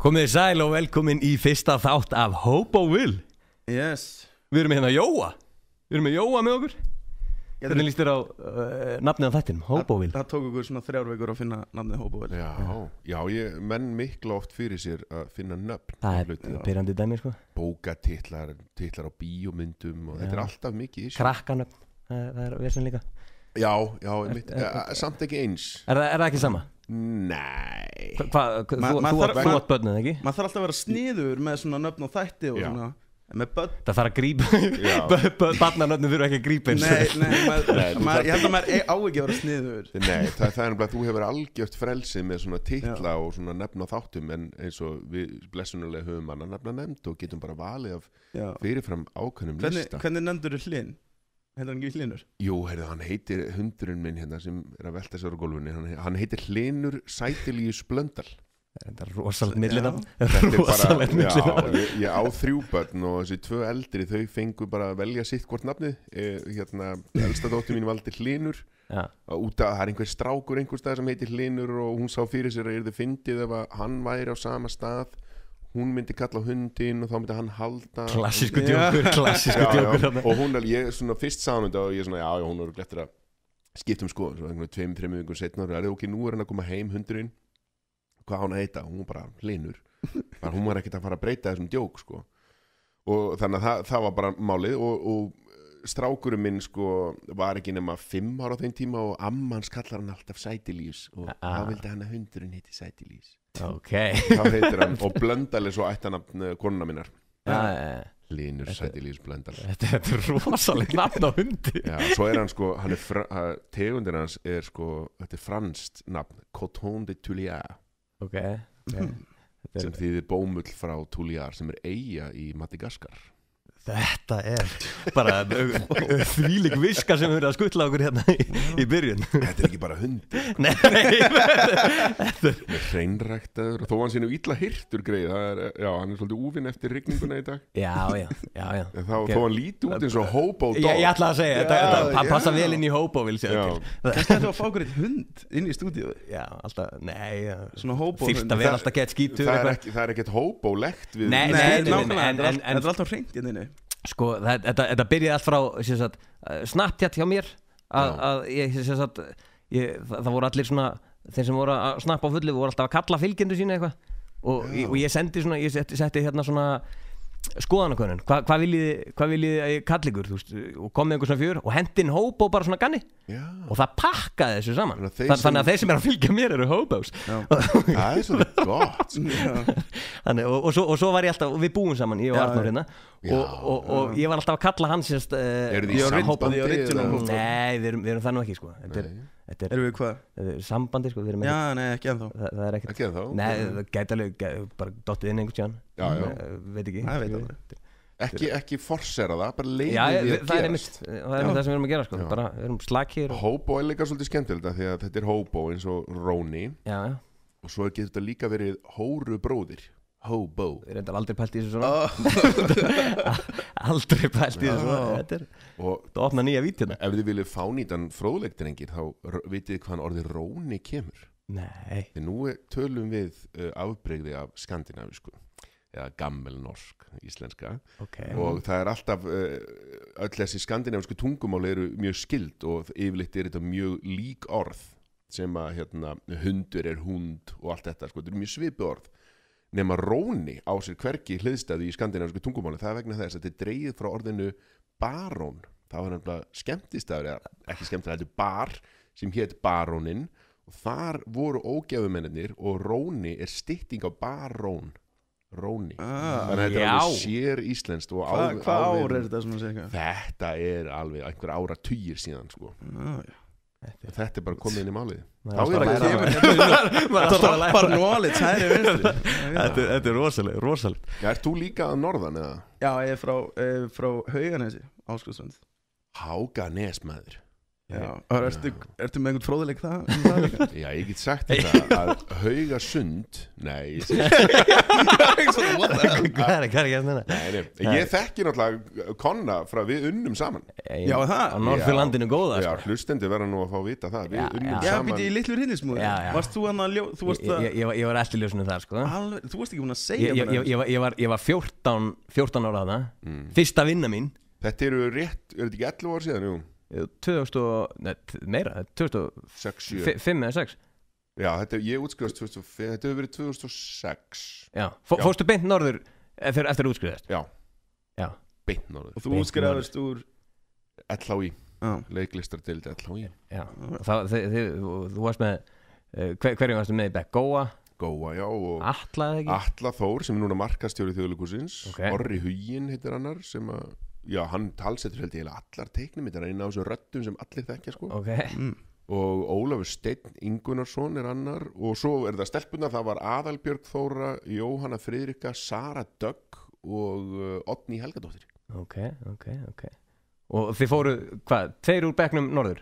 Komið þið sæl og velkomin í fyrsta þátt af Hope og Will Yes Við erum hérna að jóa Við erum að jóa með okkur Hvernig líst þér á uh, nafnið af þættinum, Hope og Will? Það tók okkur svona þrjárveikur að finna nafnið Hope og Will Já, já ég, menn miklu oft fyrir sér að finna nöfn Það er perandi dæmi sko Bókatitlar, titlar á bíomundum og já. þetta er alltaf mikið Krakkanöfn, það er verðsinn líka Já, já, mitt, eh, samt ekki eins Er það ekki sama? Nei Hvað, þú átt börnin, ekki? Maður þarf alltaf að vera sniður með svona nöfn og þætti og Já. svona en með börn Það þarf að grípa Barnanöfnum fyrir ekki að grípa eins Nei, nei, maður, maður, ég held að maður e- á ekki að vera sniður Nei, það, það er náttúrulega að þú hefur algjört frelsið með svona titla og svona nefn og þáttum en eins og við blessunulega höfum manna nefna nefnd og getum bara valið af fyrirfram ákveðnum lista Hvernig, hvernig nefndur þú hlinn? heitir hann ekki Hlinur? Jú, heyrðu, hann heitir hundurinn minn hérna sem er að velta sér á gólfunni hann, hann heitir Hlinur Sætilíus Blöndal Þetta er rosalegt millina Rosalegt millina Já, ég, ég á þrjúbötn og þessi tvö eldri þau fengu bara að velja sitt hvort nafni eh, hérna, elstadóttir mín valdi Hlinur Já. og út af það er einhver strákur einhver stað sem heitir Hlinur og hún sá fyrir sér að það er þið fyndið ef að hann væri á sama stað hún myndi kalla hundin og þá myndi hann halda klassísku djókur, klassísku djókur og hún er, ég, svona fyrst sá hún þetta og ég er svona, já, já, hún er glettur að skiptum sko, svona einhvern veginn tveim, þreim vingur setna og það er ok, nú er hann að koma heim hundurinn hvað hann heita, hún bara hlinur hún var ekkert að fara að breyta þessum djók sko og þannig að það, það var bara málið og, og strákurum minn sko var ekki nema 5 ára á þeim tíma og ammans kallar hann alltaf sætilýs og ah. þá ah. vildi hann að hundurinn heiti sætilýs okay. og blöndali svo ættanabn eh, konuna minnar ah, Linur Sætilýs blöndali Þetta, þetta er rosalega nafn á hundi Já, svo er hann sko hann er eh, tegundin hans er sko þetta er franskt nafn Coton de Tullia okay. yeah. sem þýðir bómull frá Tulliar sem er eiga í Madagaskar Þetta er bara þvílik viska sem verið að skuttla okkur hérna í, í byrjun Þetta er ekki bara hund Nei Hreinræktaður Þó hann sínum ítla hirtur greið er, Já, hann er svolítið úfinn eftir rigninguna í dag Já, já, já, já. Þá, okay. Þó hann líti út eins og hobo dog Ég, ég ætla að segja, það passa vel inn í hobo vil segja til Kannski að þú fá okkur eitt hund inn í stúdíu Já, alltaf, nei Þýrst að vera alltaf gett skítur Það er ekkert hobo lekt Þetta er alltaf hreint í hérna þinni sko það, þetta, þetta byrjaði allt frá sagt, eh, snapptjatt hjá mér að, að ég, sagt, ég, það, það voru allir svona þeir sem voru að snappa á fullu voru alltaf að kalla fylgjendu sína eitthvað og, og ég sendi svona ég setti, setti hérna svona skoðanakönnun, Hva, hvað viljið hvað viljið að ég kalli ykkur, þú veist og komið einhvers svona fjör og hendin hóp og bara svona ganni Já. og það pakkaði þessu saman Þannig að þeir sem- þannig að þeir sem er að fylgja mér eru hópás Það er svolítið gott sko. Þannig, og, og, svo, og svo var ég alltaf, og við búum saman ég og Arnur hérna Já, og, og, og ég var alltaf að kalla hann sérst uh, Eru þið í Ég var sambandi? hópað í original eða? hópað. Nei, við erum, við erum það nú ekki sko Þetta er, Er, Erum við hvað? Sambandi sko Já, nei, ekki ennþá Þa, Það er ekkert Ekki ennþá Nei, það gæti alveg bara dottið inn einhvern tján Já, já Veit ekki Nei, veit alveg Ekki, ekki forsera það, bara leiðið því að gerast Já, það er mitt, það er mitt það sem við erum að gera sko já. Bara, við erum slakir Hóbó er líka svolítið skemmtilegt að því að þetta er hóbó eins og Róni Já, já Og svo getur þetta líka verið hóru bróðir Hóbó Við erum aldrei pælt í þessu svona oh. Aldrei pælt í þessu svona Það opna nýja vítina hérna. Ef þið viljið fá nýtan fróðlegtir engir þá vitið hvað hann orðið róni kemur Nei Þegar nú tölum við uh, afbreyði af skandinavisku eða gammel norsk íslenska okay. og það er alltaf uh, öll þessi skandinavisku tungumáli eru mjög skild og yfirleitt er þetta mjög lík orð sem að hérna, hundur er hund og allt þetta sko, þetta er mjög svipi orð nema róni á sér hverki hliðstæðu í skandinavisku tungumáli það er vegna þess að þetta er dreyið frá orðinu barón það var nefnilega skemmtistafri ekki skemmtistafri, þetta er bar sem hétt Barónin og þar voru ógæfumennir og Róni er stytting á Barón Róni ah, þannig að þetta er alveg sér íslenskt hvað hva ár er þetta svona segja? þetta er alveg einhver ára týjir síðan sko. ah, já Þetta. þetta er bara komið inn í málið Það er ekki kemur Stoppar nólið Þetta er rosalega Er þú líka að norðan eða? Já, ég er frá, eh, frá Hauganesi Áskursund Háganes maður Er, ertu, ertu með einhvern fróðileik það? Um það Já, ég get sagt þetta að hauga sund Nei Ég, segi- Hvað er hvað er ekki að þetta? Nei, nei, ég þekki náttúrulega konna frá við unnum saman Já, það? Á Norðfjörlandinu góða Já, sko. hlustendi verða nú að fá að vita það Við Já, unnum já. Já, saman býtti í litlu rinnismúði Já, já. Varst þú hann að ljó... Þú varst, ég, ég, ég, var- ég var eftir ljósinu þar sko. alveg, þú varst ekki búin að ég, segja ég, mér ég, þetta. ég, var- ég, var, ég var 14, 14 ára þarna mm. Fyrsta vinna mín Þetta eru rétt, er þetta ekki 11 ár síðan, jú? 2000, neða, meira, 2006 5 eða 6 Já, þetta, ég útskrifast 2005, þetta hefur verið 2006 Já, Fó, Já. fórstu beint norður eftir, eftir útskrifast? Já, Já. beint norður Og þú Beint útskrifaðist úr LHI, Já. leiklistar til LHI Já, og það, þið, þið, þú varst með eh, hver, hverjum varstu með í Beck? Góa, Góa, já, og Atla eða ekki? Atla Þór sem er núna markastjóri þjóðleikusins Ok. Orri Hugin heitir annar sem að já, hann talsetur held ég allar teiknumittar einn á þessu röttum sem allir þekkja sko okay. mm. og Ólafur Steinn Ingunarsson er annar og svo er það stelpuna, það var Adalbjörg Þóra Jóhanna Fridrika, Sara Dögg og uh, Otni Helgadóttir ok, ok, ok og þið fóru, hvað, tveir úr begnum norður?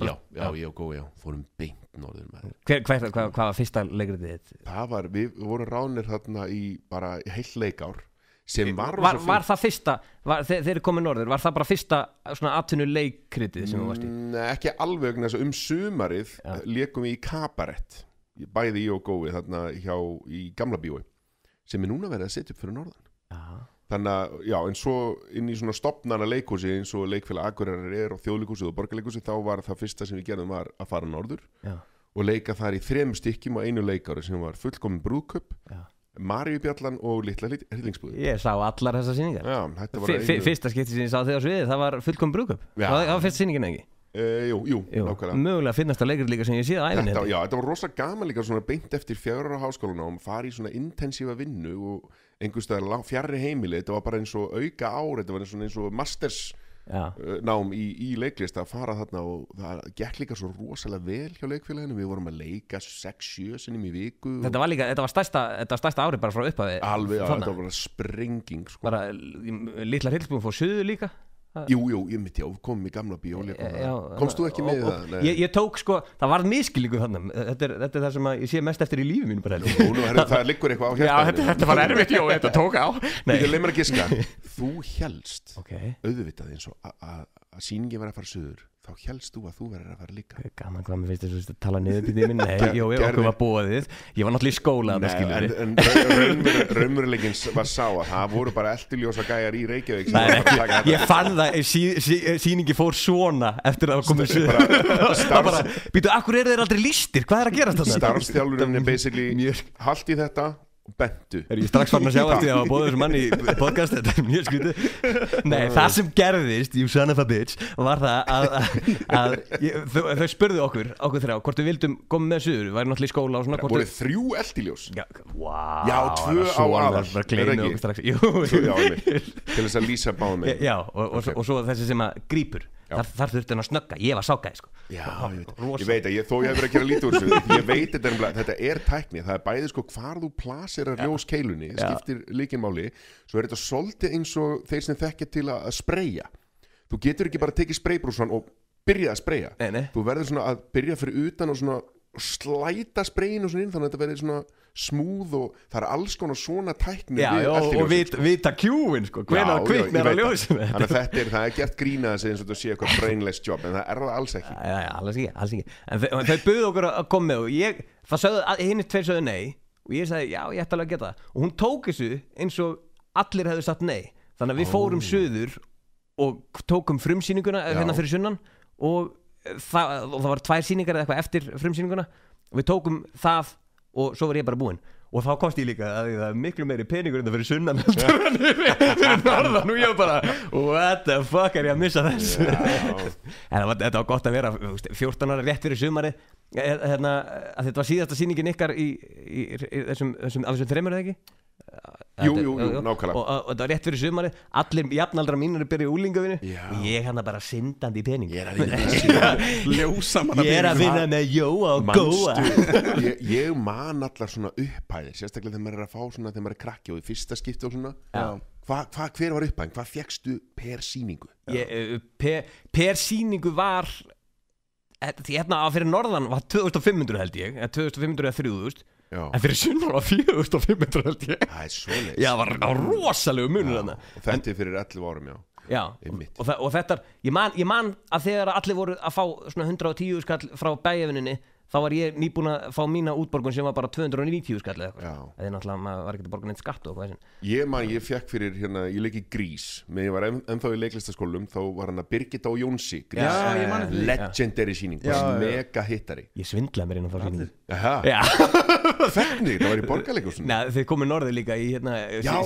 Já, já, já, góð, já, fórum beint norður með þér Hvað var fyrsta leikrið þið? Það var, við vorum ránir þarna í bara heil leikár sem var var, var það fyrsta, var, þeir, þeir komið norður var það bara fyrsta svona atvinnu leikritið sem þú varst í mm, Nei, ekki alveg næst, um sumarið ja. leikum við í Kabarett bæði í og gói þarna hjá í gamla bíói sem er núna verið að setja upp fyrir norðan ja. þannig að, já, en svo inn í svona stopnana leikhúsi eins og leikfélag Akureyrar er og þjóðleikhúsið og borgarleikhúsið þá var það fyrsta sem við gerðum var að fara norður ja. og leika þar í þrem stykkjum á einu leikari sem var fullkomin brúðköp Marjubjallan og Littla Hillingsbúð Ég sá allar þessar síningar einu... Fyrsta skipti sem ég sá þig á sviðið það var fullkom brúkup Það var fyrst síningin ekki Uh, jú, jú, jú nákvæmlega Mögulega finnast það leikur líka sem ég séð æfin þetta Já, þetta var rosalega gaman líka svona beint eftir fjárur á háskóluna og farið í svona intensífa vinnu og einhverstaðar fjarrir heimili þetta var bara eins og auka ár þetta var eins og masters Eh, nám í, í leiklist að fara þarna og það gekk líka svo rosalega vel hjá leikfélaginu, við vorum að leika 6-7 sinnum í viku Þetta var líka, þetta var stærsta, þetta var stærsta ári bara frá uppafi Alveg, þetta var bara springing sko. Bara, litla hilsbúin fór söðu líka Jú, jú, ég mitt já, kom í gamla bíóleikuna Komst þú ekki með ó, það? Ég, ég tók sko, það var miskilíku þannig þetta er, þetta er það sem ég sé mest eftir í lífi mín bara hérna. Jú, nú herru, það liggur eitthvað á hérna Já, þetta, þetta var erfitt, jú, þetta tók á Ég leið mér að giska Þú helst okay. auðvitað eins og að síningi var að fara söður þá helst þú að þú verður að fara líka eh, gaman hvað, mér finnst þess að tala niður býðið minn nei, jú, ég okkur var bóðið, ég var náttúrulega í skóla Nei, en, en raunverulegin raunverulegin var sá að það voru bara eftirljósa gæjar í Reykjavík sem var að taka þetta. ég fann það, eh, sí, sí, eh, síningi fór svona eftir að það komið St- bara- suður það bara, starfs- býtu, akkur eru þeir aldrei lístir hvað er að gera þetta? starfstjálfurinn er basically Mjög- haldt í þetta Bentu Er ég strax farin að sjá eftir því að bóða þessum manni í podcast Þetta er mjög skvítið Nei, það sem gerðist, you son of a bitch Var það að, að, að ég, þau, þau spurðu okkur, okkur þrjá Hvort við vildum koma með sögur, við værum náttúrulega í skóla og svona Það voru þrjú eldiljós Já, wow, já tvö á aðall Það var kleinu okkur strax Jú, Til þess að Lísa báði mig Já, og, og, og, og svo þessi sem að grýpur Þar, þar þurfti hann að snögga, ég var sákæði sko. Já, ég veit, ég veit að ég, þó ég hef verið að gera lítur ég veit þetta, þetta er tækni það er bæðið sko hvar þú plasir að ljós keilunni, skiptir líkimáli svo er þetta svolítið eins og þeir sem þekkja til að spreja þú getur ekki bara að teki spreybrúsan og byrja að spreja, þú verður svona að byrja fyrir utan og svona slæta spreyin og svona inn þannig að þetta verður svona smúð og það er alls konar svona tæknum já, við allir og sko. vita, vita kjúin sko, hvernig að kvikna er að ljósa með þetta þetta er, er gert grínað að segja eins og þú sé eitthvað brainless job en það er það alls ekki já, já, alls ekki, alls ekki. en þau buðu okkur að koma með og ég, það sögðu, hinn er tveir sögðu nei og ég sagði já, ég ætti alveg að geta það og hún tók þessu eins og allir hefðu satt nei þannig að við fórum oh. söður og tókum frumsýninguna eh, hérna fyrir sunnan og það, og það var tvær síningar eða eitthvað eftir frumsýninguna og við tókum það og svo var ég bara búinn og þá komst ég líka að það er miklu meiri peningur en það fyrir sunnan fyrir norðan og ég var bara what the fuck er ég að missa þess já, já. en var, þetta var gott að vera 14 ára rétt fyrir sumari eh, hérna, þetta var síðasta síningin ykkar í, í, í, í þessum, þessum, þessum þreymur eða ekki Jú, jú, jú, nákvæmlega Og, og, og það var rétt fyrir sumari, allir jafnaldra mínur er byrjað í úlingavinu og ég hann að bara syndandi í pening Ég er að vinna með Ég er að vinna með jóa og góa ég, ég man allar svona upphæðir sérstaklega þegar maður er að fá svona þegar maður er krakki og í fyrsta skipti og svona Já Hva, hva, hver var upphæðin? Hvað fegstu per síningu? Ég, eh, per, per síningu var eh, því hérna að fyrir norðan var 2500 held ég 2500 eh, eða 3000 Já. en fyrir sunnar var 4500 held ég það er svo leiðis já, það var á rosalegu munur þarna og þetta er fyrir 11 árum, já já, Einmitt. og, þa- og þetta, ég man, ég man að þegar allir voru að fá svona 110 skall frá bæjöfuninni þá var ég nýbúin að fá mína útborgun sem var bara 290 skall eða eitthvað Já. eða náttúrulega maður var ekki að borga neitt skatt og hvað sem Ég man, ég fekk fyrir hérna, ég leik í Grís með ég var enn, ennþá í leiklistaskólum þá var hann að Birgitta og Jónsi Grís, Já, ég man eftir því. legendary síning Já, já. mega hittari ég svindlaði mér inn á þá síningu Allir. Aha. já, Hvernig? Það var í borgarleikursunum? Nei, þeir komið norður líka í hérna,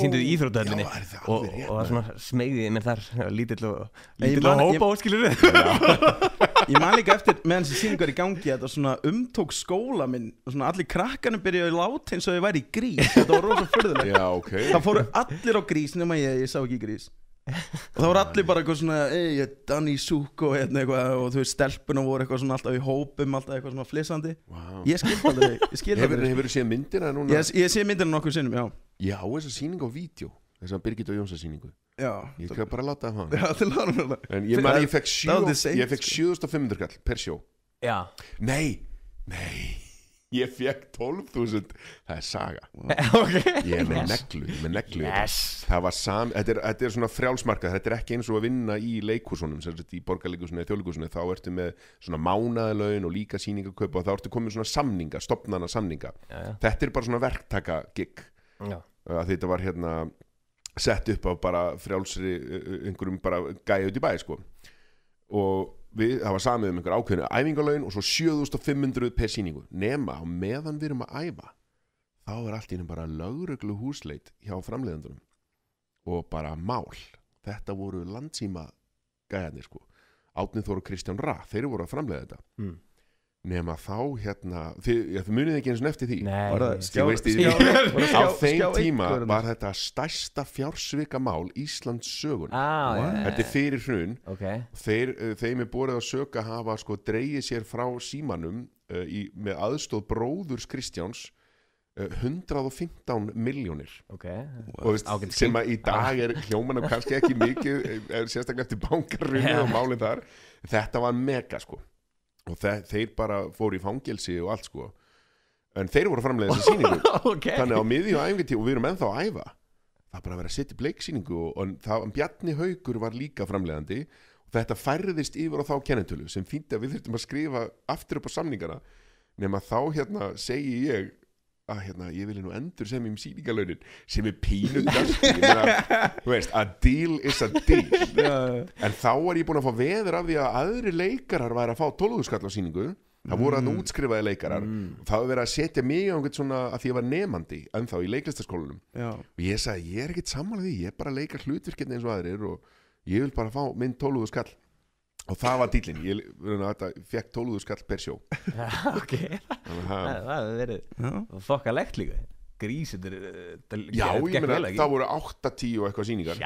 sínduð í Íþrótahöllinni og, og það svona smegðiði mér þar lítill og, lítill og hópa áskilur Ég man líka eftir meðan sem síningar í gangi að það svona umtók skóla minn og svona allir krakkanum byrjaði látt eins og þau væri í grís þetta var rosalega fyrðulega okay. Það fóru allir á grís nema ég, ég sá ekki grís og þá var allir bara eitthvað svona ey, Danny Suko hérna eitthvað, og þú veist, stelpuna voru eitthvað svona alltaf í hópum, alltaf eitthvað svona flissandi wow. ég skildi aldrei, ég skildi aldrei Hefur þú séð myndirna núna? Ég, ég séð myndirna nokkur sinnum, já Já, þess að síninga á vídeo, þess að Birgit og Jónsa síningu Já Ég kæði bara að láta það Já, þið láta það En ég mær, ég fekk 7500 sko. kall per sjó Já Nei, nei Ég fekk 12.000 Það er saga okay. Ég er með yes. neglu, með neglu yes. Það var sami, þetta er, þetta er svona frjálsmarkað Þetta er ekki eins og að vinna í leikúsunum Sérstaklega í borgarleikúsunum eða þjóðleikúsunum Þá ertu með svona mánaðalögin og líka síningaköpa Og þá ertu komið svona samninga, stopnana samninga ja, ja. Þetta er bara svona verktakagig ja. Þetta var hérna Sett upp á bara frjálsri eh, eh, Einhverjum bara gæði út í bæ sko. Og við hafa samið um einhver ákveðinu æfingalögin og svo 7500 per síningu nema og meðan við erum að æfa þá er allt ínum bara lauruglu húsleit hjá framleiðandurum og bara mál þetta voru landsýma gæðanir sko Átnið Þóru Kristján Ra, þeir voru að framleiða þetta mm nema þá hérna þið, ja, þið munið ekki eins og nefti því Nei, skjá, veist, skjá, skjá, á þeim tíma var þetta stærsta fjársvika mál Íslands sögun ah, yeah. þetta er fyrir hrun okay. þeir, eh, þeim er borðið að söka hafa sko dreyið sér frá símanum uh, í, með aðstóð bróðurs Kristjáns 115 eh, miljónir okay. sem að í dag er ah. hljómanum kannski ekki mikið sérstaklega eftir bankarunni yeah. og málinn þar þetta var mega sko og þeir bara fóru í fangelsi og allt sko en þeir voru framlega þessar síningu okay. þannig á miðju og æfingartíð og við erum ennþá að æfa það er bara að vera að setja bleiksíningu og, og það, Bjarni Haugur var líka framlegandi og þetta færðist yfir og þá kennetölu sem fýndi að við þurftum að skrifa aftur upp á samningana nema þá hérna segi ég að hérna, ég vilja nú endur sem ég um síningalaunin sem er pínu að deal is a deal en þá er ég búin að fá veður af því að aðri leikarar væri að fá 12 skall á síningu það voru að mm. útskrifaði leikarar mm. það hefur verið að setja mig á einhvern svona að því að ég var nefandi en þá í leiklistaskólanum Já. og ég sagði ég er ekkert samanlega því ég er bara að leika hlutvirkirni eins og aðrir og ég vil bara fá minn 12 skall og það var dýlinn ég fekk tóluðu skall per sjó ok, það hefur verið þokkalegt líka grísið eh, já, ég meina, það voru 8-10 og eitthvað síningar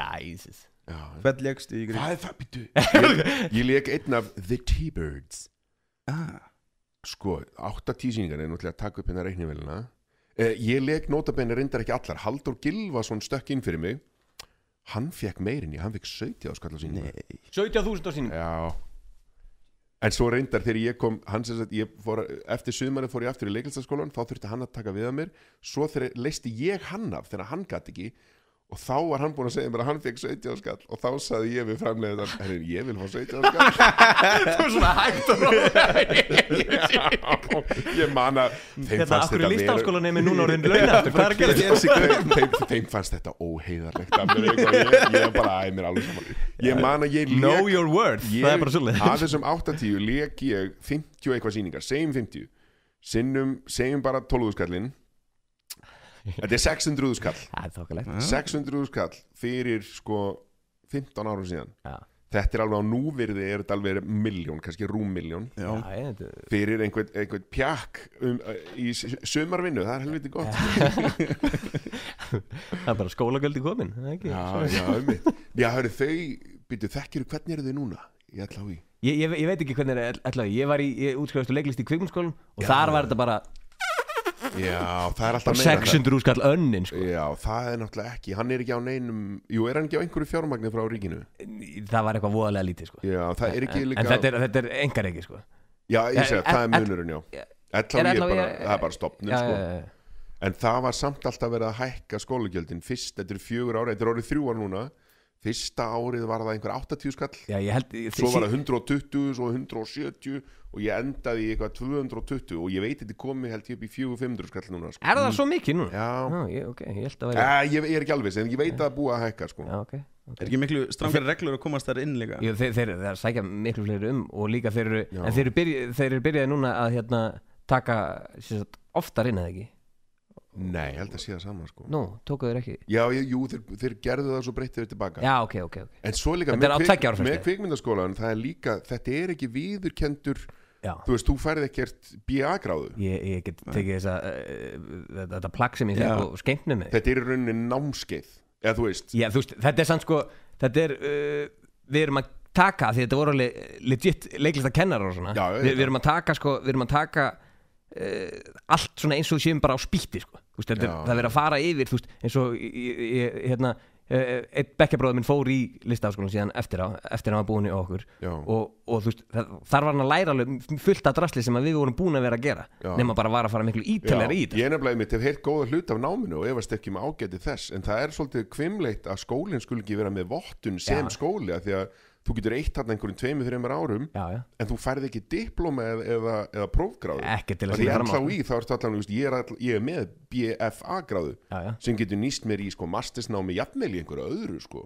hvern legst í grísið? ég leg einn af The T-Birds ah. sko, 8-10 síningar er náttúrulega að taka upp hérna reiknivelina eh, ég leg notabenni reyndar ekki allar Haldur Gilvason stökk inn fyrir mig hann fekk meirinni, hann fekk 70 áskall á síningu 70.000 á síningu já En svo reyndar þegar ég kom, hann sem sagt, ég fór, eftir suðmanni fór ég aftur í leiklistaskólan, þá þurfti hann að taka við að mér, svo þegar leisti ég hann af, þegar hann gæti ekki, og þá var hann búin að segja mér að hann fekk 17 skall og þá saði ég við framlega þann herri, ég vil fá 17 skall þú er svona hægt að ráða ég man að þeim hérna, þetta fannst akkur í lístafskólan nefnir núna orðin launaftur hvað er að gera þetta? þeim fannst þetta óheiðarlegt af mér ég er bara aðeins mér alveg saman ég man að ég know your worth það er bara svolítið að þessum 8-10 leik ég 50 eitthvað síningar segjum 50 sinnum, segjum bara 12 skallinn Þetta er 600 skall Það er þokkalegt 600 ah. skall fyrir sko 15 árum síðan Já. Þetta er alveg á núvirði er þetta alveg miljón, kannski rúmmiljón Já, ég- þetta- fyrir einhvern, einhvern pjakk um, uh, í s- sumarvinnu, það er helviti gott það er bara skólagöldi komin það er ekki? Já, já, um mitt Já, hörru, þau, býtu, þekkir hvernig eru þau núna? Ég ætla á í ég, ég, ég veit ekki hvernig er allavega, ég var í útskjöfust og leiklist í kvikmundskólum og þar var þetta bara Já, það er alltaf meira 600 hérna. úrskall önnin sko. Já, það er náttúrulega ekki Hann er ekki á neinum Jú, er hann ekki á einhverju fjármagni frá ríkinu? Það var eitthvað voðalega lítið sko. Já, það er ekki líka En þetta er, þetta er engar ekki sko. Já, ég segja, það er munurinn, já Þetta er bara, það er bara stopnum sko. En það var samt alltaf verið að hækka skólugjöldin Fyrst, þetta er fjögur ára, þetta er orðið þrjúar núna fyrsta árið var það einhver 80 skall já, held, svo var það 120, svo 170 og ég endaði í eitthvað 220 og ég veit þetta komi held ég upp í 400-500 skall núna sko. Er það mm. svo mikið nú? Já, já ég, okay, ég, væri... Æ, eh, ég, ég er ekki alveg, en ég veit að það búið að hækka sko. já, okay, okay. Er ekki miklu strangar reglur að komast þar inn líka? Jú, þeir, þeir, þeir sækja miklu fleiri um og líka þeir eru byrjaði núna að hérna, taka oftar inn eða ekki? Nei, held að sé það saman sko Nú, tókuðu þér ekki Já, ég, jú, þeir, þeir gerðu það svo breyttið tilbaka Já, ok, ok, ok En svo líka með, kvik, með kvikmyndaskólan Það er líka, þetta er ekki viðurkendur Já. Þú veist, þú færði ekkert BA-gráðu Ég, ég get tekið þess að uh, eh, eh, Þetta plagg sem ég segja og skemmnum mig Þetta er í rauninni námskeið Já, þú veist Já, þú veist, þetta er sann sko Þetta er, uh, við erum að taka Því þetta voru legit leiklistakennar og svona Já, Vi, Við erum að taka sko, við erum að taka uh, Allt svona eins og séum bara á spíti sko veist, þetta, já, það verður að fara yfir veist, eins og hérna, e, e, einn bekkjabróður minn fór í listafskólan síðan eftir á, eftir að hann var búin í okkur og, og veist, þar var hann að læra fullt af drasli sem við vorum búin að vera að gera já. nema bara var að fara miklu ítalegri í þetta Ég nefnilega mitt hef heilt góða hlut af náminu og efast ekki með um ágæti þess en það er svolítið kvimleitt að skólinn skulle ekki vera með vottun sem já. skóli að því að þú getur eitt hann einhverjum tveimur, þreymur árum já, já. en þú færð ekki diploma eða, eða, eða prófgráðu þá er það í, þá er það allan, ég er, all, ég er með BFA gráðu já, sem getur nýst mér í sko, mastersnámi jafnvel í einhverju öðru sko.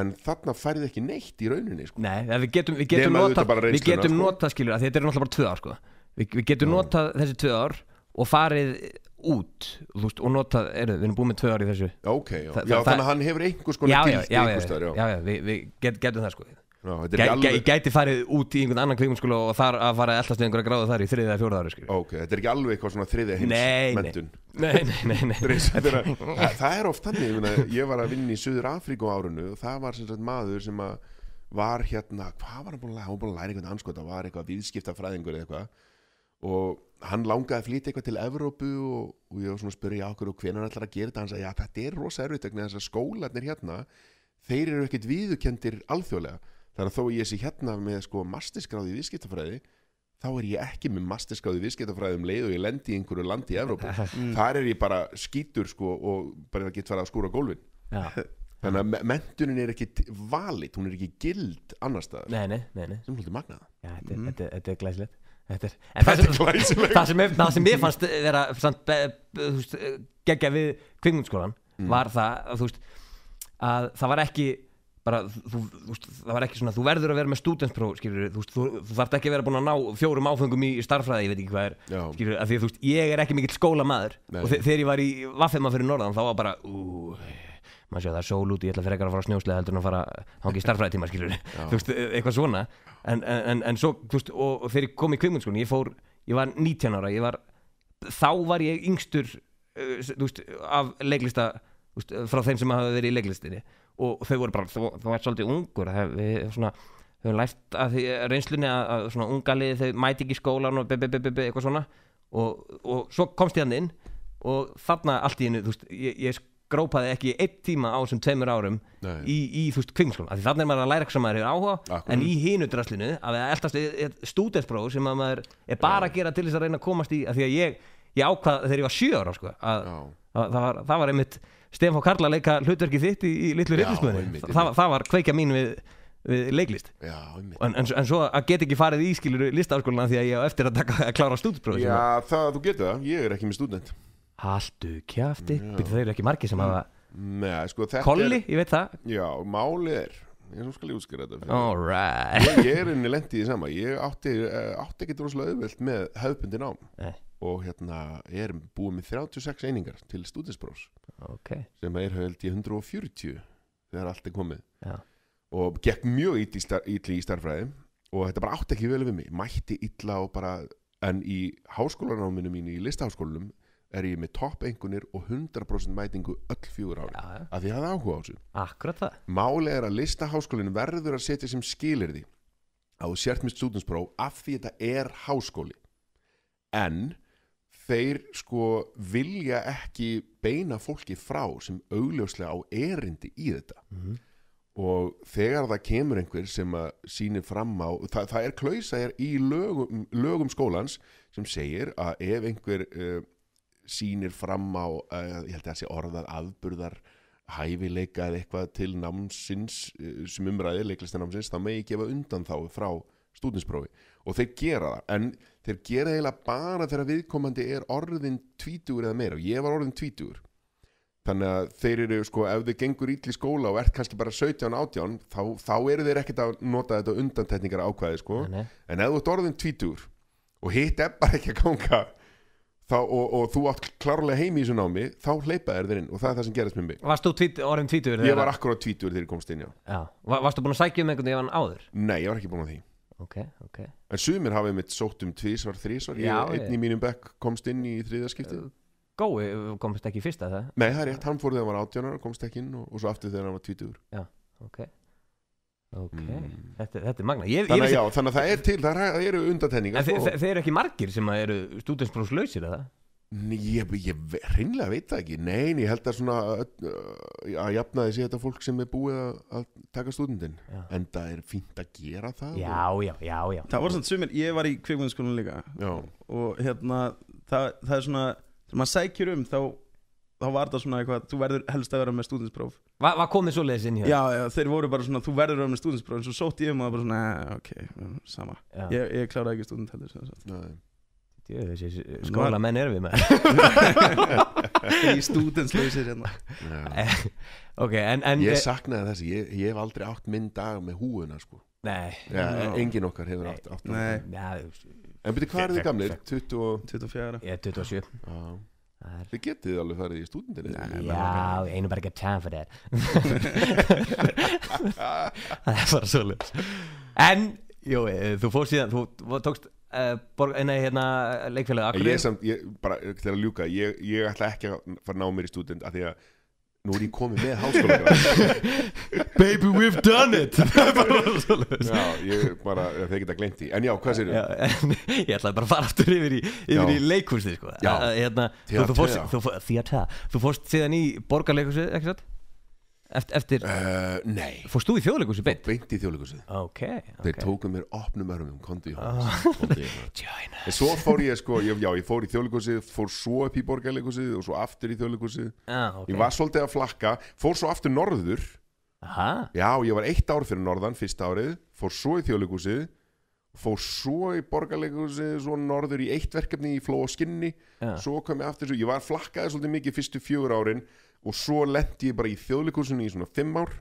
en þarna færð ekki neitt í rauninni sko. Nei, við getum, við getum nota við getum sko. nota, skilur, þetta er náttúrulega bara tvö ár sko. við, við getum nota þessi tvö ár og farið út veist, og notað, er, við erum búin með tvö ári í þessu okay, já. Þa, já, Þannig að hann hefur einhvers konar tilst í einhvers þar Já, já, við vi, get, getum það sko já, Gæ, alveg... Gæti farið út í einhvern annan klíkun sko, og þar að fara eldast við einhverja gráða þar í þriðið eða fjóruð ári Ok, þetta er ekki alveg eitthvað svona þriðið heimsmendun Nei, nei, nei, nei. Þeirra, það, það er oft þannig Ég var að vinna í Suður Afríku árunnu og það var sem sagt maður sem var hérna, hvað var hann búin að læra? Hann var búin að læra einhvern anskot og hann langaði að flytja eitthvað til Evrópu og, og ég var svona að spyrja okkur og hvernig hann ætlar að gera þetta hann sagði að þetta er rosa erfitt vegna þess að skólanir hérna þeir eru ekkert viðukendir alþjóðlega þar að þó ég sé hérna með sko mastisgráði í viðskiptafræði þá er ég ekki með mastisgráði í viðskiptafræði um leið og ég lendi í einhverju landi í Evrópu mm. þar er ég bara skítur sko og bara gett verið að skúra gólfin ja. þannig að mentunin er ekki valit, hún er ekki gild annar staðar sem hluti magnaða þetta er mm. glæslegt Þetta er, þetta er glæsilegt það sem, það sem ég fannst vera gegja við kvingunskólan mm. var það að, veist, að það var ekki bara, þú, veist, það var ekki svona þú verður að vera með stúdenspróf þú, þú, þú þarf ekki að vera búin að ná fjórum áfengum í starfræði ég veit ekki hvað er skilur, því, veist, ég er ekki mikill skóla maður og þegar ég var í vaffema fyrir norðan þá var bara úh maður séu að það er sól út ég ætla frekar að fara á snjóslega heldur en að fara hangi í starfræðitíma skilur veist, e, eitthvað svona en, en, en, en svo veist, og þegar ég kom í kvimundskunni ég fór ég var 19 ára var, þá var ég yngstur uh, veist, af leiklista frá þeim sem hafa verið í leiklistinni og þau voru bara þú, þú ert svolítið ungur það, við svona þau hefum læft að því reynslunni að, að svona unga liði þau mæti ekki skólan og bebebebebe eitthvað svona og, og svo komst ég hann inn og þarna allt í hennu ég, ég grópaði ekki eitt tíma á þessum tveimur árum Nei. í, í þú veist, kvinkskóla af því þannig er maður að læra ekki sem maður hefur áhuga Akkur. en í hínu draslinu, að það eldast stúdenspróf sem maður er bara að gera til þess að reyna að komast í, af því að ég ég ákvað þegar ég var 7 ára sko, að, að, það, var, það var einmitt Stefán Karla leika hlutverki þitt í, í Lillur Yllismöðin, það, það var kveika mín við, við leiklist já, en, en, en svo að get ekki farið í ískilur listaskólan því að ég á eftir að, taka, að klára stúdenspróf Já, það, þú getur það, ég er ekki með stúdent haldu kjæfti betur það eru ekki margi sem hafa Nei, sko, kolli, er, ég veit það já, málið er ég er svo skal ég útskýra þetta right. ég er inn í lendi í sama ég átti, eh, átti ekki droslega auðvöld með höfbundin ám eh. og hérna ég er búið með 36 einingar til stúdinsprófs okay. sem er höfald í 140 þegar allt er komið já. og gekk mjög ítli í starfræði og þetta bara átti ekki vel við mig mætti illa og bara en í háskólanáminu mínu í listaháskólanum er ég með toppengunir og 100% mætingu öll fjúur ári ja. að því að það áhuga á þessu Akkurat það Málega er að listaháskólin verður að setja sem skilir því að þú sért með stúdinspróf af því þetta er háskóli en þeir sko vilja ekki beina fólki frá sem augljóslega á erindi í þetta mm -hmm. og þegar það kemur einhver sem að síni fram á það, það er klausaðir í lögum, lögum skólans sem segir að ef einhver uh, sínir fram á, uh, ég held að það sé orðað aðburðar hæfileika eða eitthvað til námsins eh, sem umræði leiklistar námsins, þá megi gefa undan þá frá stúdinsprófi og þeir gera það, en þeir gera eiginlega bara þegar viðkomandi er orðin tvítur eða meira, ég var orðin tvítur þannig að þeir eru sko ef þeir gengur ítli skóla og ert kannski bara 17 átján, þá, þá eru þeir ekkert að nota þetta undan tekníkar ákvæði sko Nei. en ef þú ert orðin tvítur og hitt er bara ekki að ganga Þá, og, og þú átt klárlega heim í þessu námi þá hleypaði þér þér inn og það er það sem gerist með mig Varst þú tvít, orðin tvítur þegar? Ég var akkurat tvítur þegar ég komst inn, já, já. Var, Varst þú búin að sækja um einhvern veginn áður? Nei, ég var ekki búin að því okay, okay. En sumir hafið mitt sótt um tvísvar, þrísvar já, Ég er einn í mínum bekk, komst inn í þriðaskipti Gói, eh, komst ekki í fyrsta það? Nei, það er rétt, hann fór þegar hann var áttjónar komst ekki inn og, og svo aftur þegar hann var tvítur Já, ok Ok, mm. þetta, þetta er magna ég, þannig, ég já, sem, þannig að það er til, það eru undatenningar sko. Þeir þe þe eru ekki margir sem eru stúdensprófslausir eða? Ég, ég reynlega veit það ekki, nein ég held að svona að jafna þessi þetta fólk sem er búið að taka stúdendin en það er fínt að gera það Já, já, já, já Það var svona sumir, ég var í kvikmjöndskólinu líka já. og hérna það, það er svona, þegar maður sækir um þá þá var það svona eitthvað, þú verður helst að vera með stúdinspróf Hva, Hvað komið svo leiðis inn hér? Já, já, þeir voru bara svona, þú verður að vera með stúdinspróf en svo sótt ég um og það bara svona, eh, ok, mm, sama Já. Ég, ég kláraði ekki stúdint heldur sem sagt. Djöðu, þessi skóla menn erum við með Í stúdinslausir hérna Já. Eh, ok, en, en Ég eh, saknaði þessi, ég, ég hef aldrei átt minn dag með húuna sko Nei Já. Já, Engin okkar hefur átt, átt Nei, Já, En byrju, hvað eru þið gamlir? 20 og... 24 ég er 27 Já, Þið getið alveg farið í stúdindir Já, einu bara get time for that Það er bara svolítið En, jú, eh, þú fór síðan Þú tókst uh, eh, eh, einna hérna, leikfélagi Ég er samt, ég, bara til að ljúka Ég, ég ætla ekki að fara ná mér í stúdind Af því að nú er ég komið með háskóla baby we've done it já, ég bara þeir geta glemt því, en já, hvað sér þau? ég ætlaði bara að fara aftur yfir í, yfir í leikhúsið, sko hérna, þú, þú fórst síðan í borgarleikhúsið, ekki satt? Eftir, eftir uh, Nei Fórst þú í þjóðleikusi beint? Beint í þjóðleikusi okay, okay. Þeir tókum mér opnum örmum Kondi í ah, hóðast En svo fór ég sko ég, Já, ég fór í þjóðleikusi Fór svo upp í borgarleikusi Og svo aftur í þjóðleikusi ah, okay. Ég var svolítið að flakka Fór svo aftur norður Aha. Já, ég var eitt ár fyrir norðan Fyrsta árið Fór svo í þjóðleikusi Fór svo í borgarleikusi Svo norður í eitt verkefni Í fló og skinni Já. Svo kom ég aftur Ég var flakkaði svolítið mikið og svo lendi ég bara í þjóðleikursinu í svona 5 ár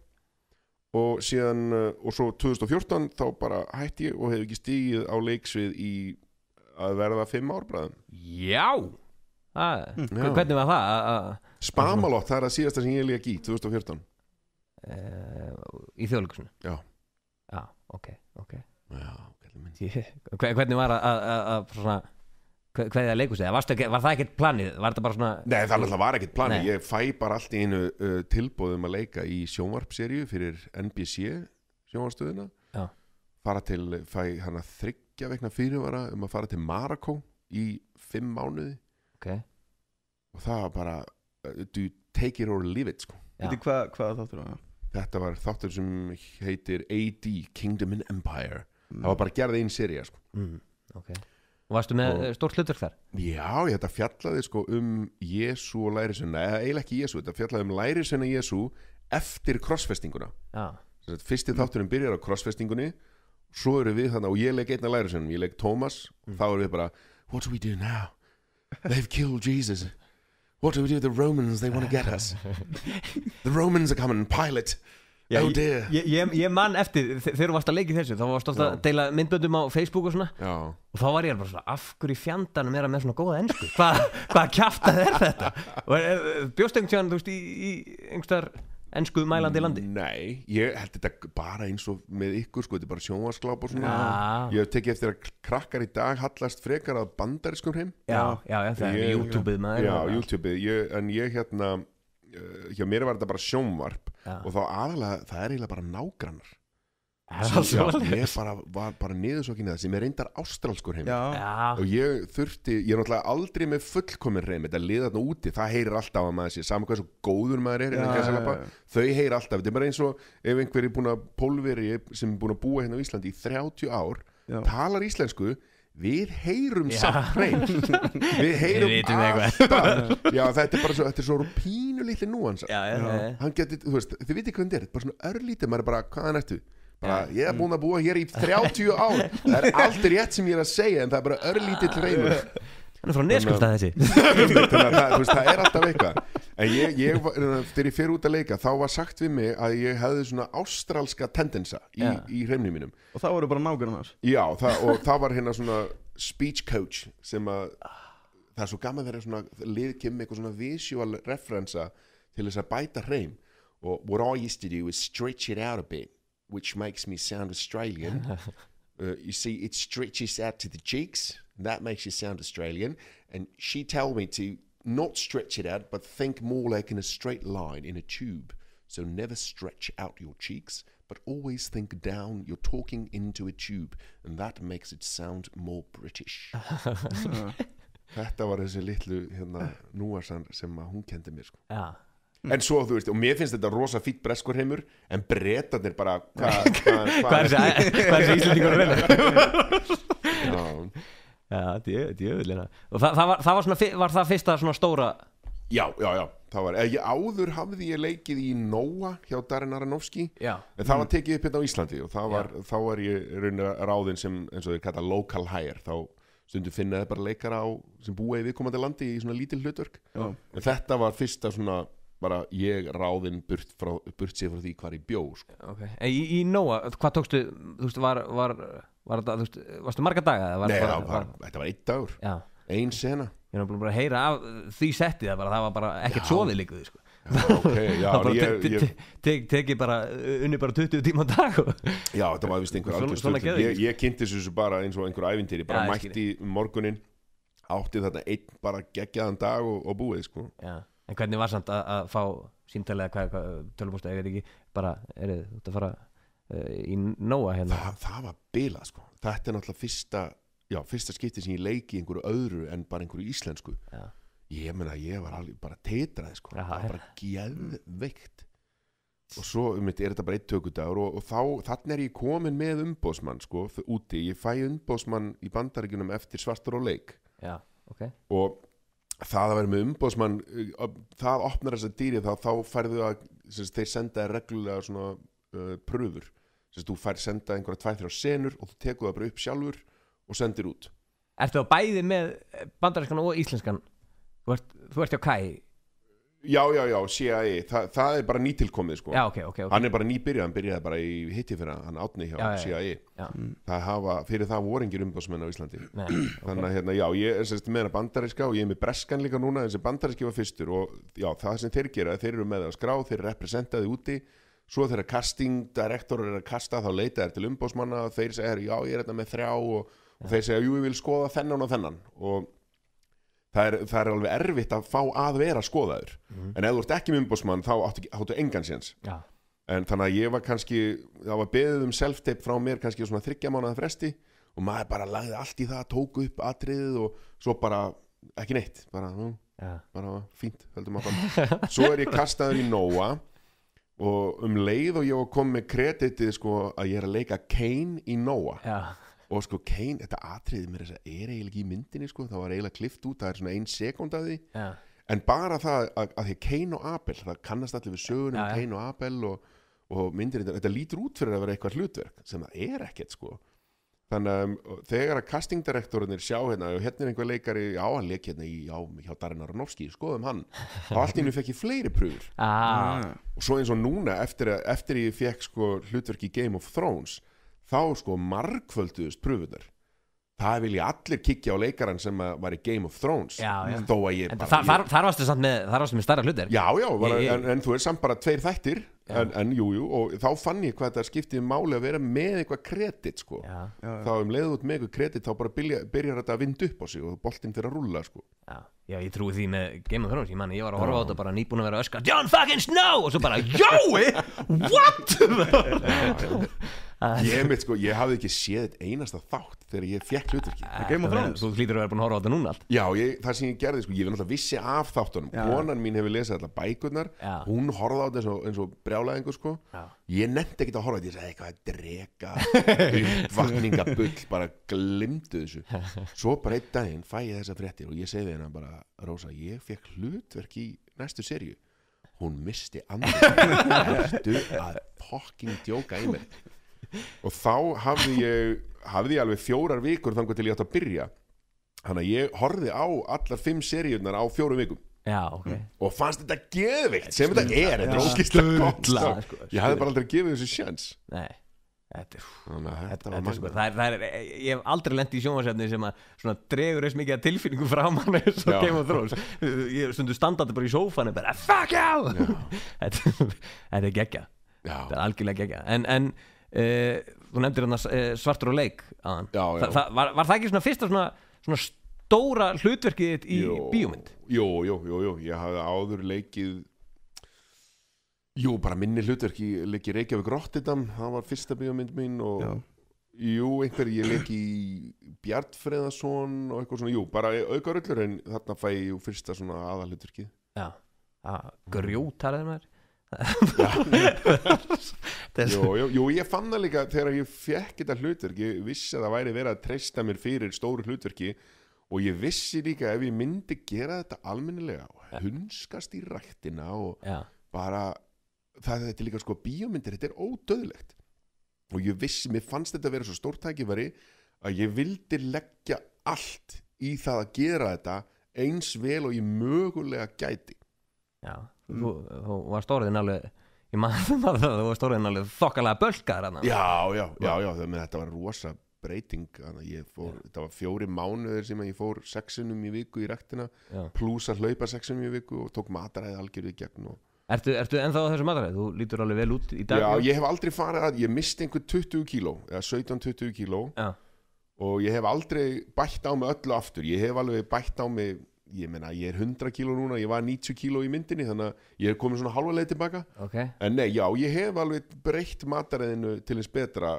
og síðan, eh, og svo 2014 þá bara hætti ég og hef ekki stígið á leiksvið í að verða 5 ár bræðum Já! Ah, Já. Hvernig var það? Ah, ah, Spamalott, það er að síðasta sem ég er líka í 2014 uh, eh, Í þjóðleikursinu? Já Já, ok, ok Já, hvernig var að, að, að, að svona hverja leikusið, var það ekkert planið var það bara svona Nei, það alltaf var ekkert planið, Nei. ég fæ bara allt í einu uh, tilbóðum að leika í sjónvarpserju fyrir NBC sjónvarpstöðuna fara til, fæ hann að þryggja vegna fyrirvara um að fara til Marako í fimm mánuði okay. og það var bara uh, do take it or leave it sko. hva, hvað þáttur var það? Þetta var þáttur sem heitir AD Kingdom and Empire mm. það var bara gerðið einn seria sko. mm. ok og varstu með og, eh, stórt hlutverk þar Já, þetta fjallaði sko um Jésu og lærisunna, eða eiginlega ekki Jésu þetta fjallaði um lærisunna Jésu eftir krossfestinguna ah. fyrsti mm. þátturinn byrjar á krossfestingunni svo eru við þannig, og ég legg einna lærisunum ég legg Tómas, mm. þá eru við bara What do we do now? They've killed Jesus What do we do? The Romans, they want to get us The Romans are coming, Pilate Já, ég, ég, ég, ég man eftir þegar þú varst að leiki þessu þá varst ofta að deila myndböndum á Facebook og svona Já. og þá var ég alveg svona af hverju fjandanum er að með svona góða ennsku Hva, hvað kæftað er þetta eh, bjóst einhvern tjóðan þú veist í, í einhverstar ennskuð mælandi landi Nei, ég held þetta bara eins og með ykkur sko, þetta er bara sjónvarskláp og svona ja. ég hef tekið eftir að krakkar í dag hallast frekar að bandariskum heim Já, já, já það er YouTube-ið maður Já, YouTube-ið, en ég hérna Eh, hjá mér var þetta bara sjónvarp Já. og þá aðalega, það er eiginlega bara nágrannar Það er Sem- alveg svoleiðis. ég bara, var bara niðursokkin í það sem er reyndar ástrálskur heim Já, Já, og ég þurfti, ég er náttúrulega aldrei með fullkomin reym, þetta liða þarna úti það heyrir alltaf að maður sé, saman hvað svo góður maður er innan hérna Já, gæsalappa, já, já. þau heyrir alltaf þetta er bara eins og ef einhver er búin að pólveri sem er búin að búa hérna á Íslandi í 30 ár Já. talar íslensku við heyrum já. samt hrein við heyrum alltaf já þetta er bara svo, svo pínulítið núansar þið viti hvernig þetta er, bara svona örlítið maður er bara, hvaðan ertu? Bara, ég er búin að búa hér í 30 ár það er aldrei rétt sem ég er að segja en það er bara örlítið hrein hann er frá neskjöfstað þessi það, það, það er alltaf eitthvað En ég, ég var, þegar ég fyrir út að leika þá var sagt við mig að ég hefði svona ástrálska tendensa í, Já. í hreimni mínum. Og það voru bara nákvæmum hans. Já, það, og það var hérna svona speech coach sem að það er svo gaman þegar svona liðkjum eitthvað svona visual referensa til þess að bæta hreim. Og what I used to do is stretch it out a bit which makes me sound Australian. Uh, you see it stretches out to the cheeks that makes you sound Australian and she told me to not stretch it out, but think more like in a straight line in a tube. So never stretch out your cheeks, but always think down. You're talking into a tube, and that makes it sound more British. Þetta var þessi litlu hérna, núarsan sem hún kendi mér sko. Já. Ja. Mm. En svo þú veist, og mér finnst þetta rosa fít breskur heimur, en bretarnir bara, hvað hva, hva, hva er það? Hvað er það? Hvað er það? Já, djöðlina og það, það, var, það var, svona, var það fyrsta svona stóra Já, já, já, það var eh, ég, Áður hafði ég leikið í Nóa hjá Darin Aronofsky já. en það mm. var tekið upp hérna á Íslandi og var, þá var ég raunir ráðin sem eins og þeir kalla local hire þá stundu finnaði bara leikara á sem búa í viðkomandi landi í svona lítil hlutverk já. en þetta var fyrsta svona bara ég ráðin burt, frá, burt sér frá því hvað er í bjó sko. okay. En í, í Nóa, hvað tókstu þú veist, var Var þetta, þú veist, varstu marga daga? Var, Nei, var, það var, þetta var eitt dagur, já. ein sena. Ég var bara að heyra af því settið að það var bara ekkert svoðið líkuði, sko. Já, ok, já. Það bara tekið bara, uh, unni bara 20 tíma á dag og... Já, þetta var vist einhver alveg stöld. Ég, sko. ég kynnti þessu bara eins og einhver ævintýri, bara já, mætti um morgunin, átti þetta einn bara gegjaðan dag og, og búið, sko. Já, en hvernig var samt að, að fá síntalega, hvað, hvað, tölumústa, ég veit ekki, bara, erið, þú ert að fara Eh, í nóa hérna Þa, það var bila sko, þetta er náttúrulega fyrsta já, fyrsta skipti sem ég leiki einhverju öðru en bara einhverju íslensku já. ég menna, ég var alveg bara teitrað sko, já, það var bara gæðveikt mm. og svo um þetta er þetta bara eitt tökudagur og, og þá, þannig er ég komin með umbóðsmann sko, úti, ég fæ umbóðsmann í bandaríkunum eftir svartur og leik okay. og það að vera með umbóðsmann eh, það opnar þessa dýri þá, þá færðu að þeir senda reglulega svona uh, eh, pröfur sem þú fær senda einhverja tvær þrjá senur og þú tekur það bara upp sjálfur og sendir út Ertu á bæði með eh, bandarískan og íslenskan? Þú ert, þú ert hjá Kai? Já, já, já, CIA, Þa, það er bara nýtilkomið sko. já, okay, okay, okay. hann er bara nýbyrjað, hann byrjaði bara í hitti fyrir hann átni hjá já, CIA já, það hafa, fyrir það voru engir umbásmenn á Íslandi Nei, þannig að hérna, já, ég er semst meðan bandaríska og ég er með breskan líka núna en sem bandaríski var fyrstur og já, það sem þeir gera, þeir eru með að skrá, þeir representaði úti svo þegar castingdirektorur er að kasta þá leita þær til umbósmanna og þeir segja já ég er þetta hérna með þrjá og, og þeir segja jú ég vil skoða þennan og þennan og það er, það er alveg erfitt að fá að vera skoðaður mm. en ef þú ert ekki með umbósmann þá áttu engan séns ja. en þannig að ég var kannski þá var beðið um self-tape frá mér kannski svona þryggja mánuða fresti og maður bara lagði allt í það, tók upp atriðið og svo bara ekki neitt bara, nú, hm, ja. bara fínt, höldum að fann svo er ég kastaður í Nóa og um leið og ég var komið með kreditið sko að ég er að leika Kane í Noah Já. og sko Kane, þetta atriðið mér er eiginlega ekki í myndinni sko, það var eiginlega klift út það er svona einn sekund að því Já. en bara það að, að því Kane og Abel það kannast allir við sögunum Já, Kane og Abel og, og myndirinn, þetta lítur út fyrir að vera eitthvað hlutverk sem það er ekkert sko þannig um, þegar að castingdirektorinir sjá hérna og hérna er einhver leikari já, hann leik hérna í, já, hjá Darin Aronofsky skoðum hann, og allt innu fekk ég fleiri pröfur ah. og svo eins og núna eftir, að, eftir ég fekk sko hlutverk í Game of Thrones þá sko markvölduðust pröfunar það vil ég allir kikja á leikaran sem var í Game of Thrones já, já. þó að ég bara þar, ég... þar varstu samt með, með starra hlutir já, já, var, ég, en, en þú er samt bara tveir þættir en, en jú, jú, og þá fann ég hvað það skiptið máli að vera með eitthvað kredit sko. þá um leiðið út með eitthvað kredit þá bara byrja, byrjar þetta að vinda upp á sig og boltinn fyrir að rulla sko. já. já, ég trúi því með Game of Thrones ég, man, ég var að horfa á þetta bara nýbúin að vera öskar John fucking Snow og svo bara, jói, what ég mitt sko, ég hafði ekki séð einasta þátt þegar ég fekk hlutverki Þú hlýtur að vera búin að horfa á þetta núna allt Já, ég, það sem ég gerði sko, ég vil náttúrulega vissi af þáttunum, konan mín hefur lesað allar bækurnar, hún horfað á þetta eins og, og brjálæðingu sko Já. ég nefndi ekkert að horfa þetta ég sagði eitthvað að drega uppvakningabull bara glimtu þessu svo bara einn daginn fæ ég þessa fréttir og ég segi hennar bara Rósa ég fekk hlutverk í næstu serju hún misti andri hættu að fucking djóka í mig og þá hafði ég hafði ég alveg fjórar vikur þannig til ég átt að byrja þannig að ég horfið á allar fimm serjurnar á fjórum vikum Já, okay. Mm. og fannst þetta geðvikt sem þetta er, þetta er ógeðslega gott sko. ég hafði bara aldrei gefið þessu sjans nei Þetta, Þannig, þetta, þetta sko, það er, það er, ég hef aldrei lendi í sjónvarsefni sem að dregur eins mikið tilfinningu frá mann eins og Game of Thrones ég stundu standaði bara í sófan og bara fuck you þetta, þetta er gegja þetta er algjörlega gegja en, en uh, þú nefndir hann hérna, að eh, svartur og leik já, já. Þa, það, var, var það ekki svona fyrsta svona, svona stóra hlutverkið þitt í jó, bíómynd Jú, jú, jú, ég hafði áður leikið Jú, bara minni hlutverki leikið Reykjavík Rottidam, það var fyrsta bíómynd mín og já. jú, einhver ég leiki Bjartfreðason og eitthvað svona, jú, bara auka röllur en þarna fæ ég fyrsta svona aða hlutverkið Já, að grjótaraði maður jú, jú, jú, ég fann það líka þegar ég fekk þetta hlutverki vissi að það væri verið að treysta mér fyrir stóru hlutverki og ég vissi líka ef ég myndi gera þetta almennilega og hunskast í rættina og Já. bara það þetta er líka sko bíómyndir, þetta er ódöðlegt og ég vissi, mér fannst þetta að vera svo stórtækifari að ég vildi leggja allt í það að gera þetta eins vel og ég mögulega gæti Já, mm. þú, þú var stóriðin alveg ég maður það, þú var stóriðin alveg þokkalega bölkar Já, já, já, já, já þetta var rosa breyting ég fór, þetta var fjóri mánuður sem ég fór sexunum í viku í rektina pluss að hlaupa sexunum í viku og tók mataræði algjörðu í gegn og Ertu, ertu ennþá á þessu mataræði? Þú lítur alveg vel út í dag Já, ég hef aldrei farið að, ég misti einhver 20 kíló eða 17-20 kíló Já. og ég hef aldrei bætt á mig öllu aftur, ég hef alveg bætt á mig ég meina, ég er 100 kíló núna ég var 90 kíló í myndinni, þannig að ég er komin svona halva leið tilbaka, okay. en nei, já, ég hef alveg breytt mataræðinu til eins betra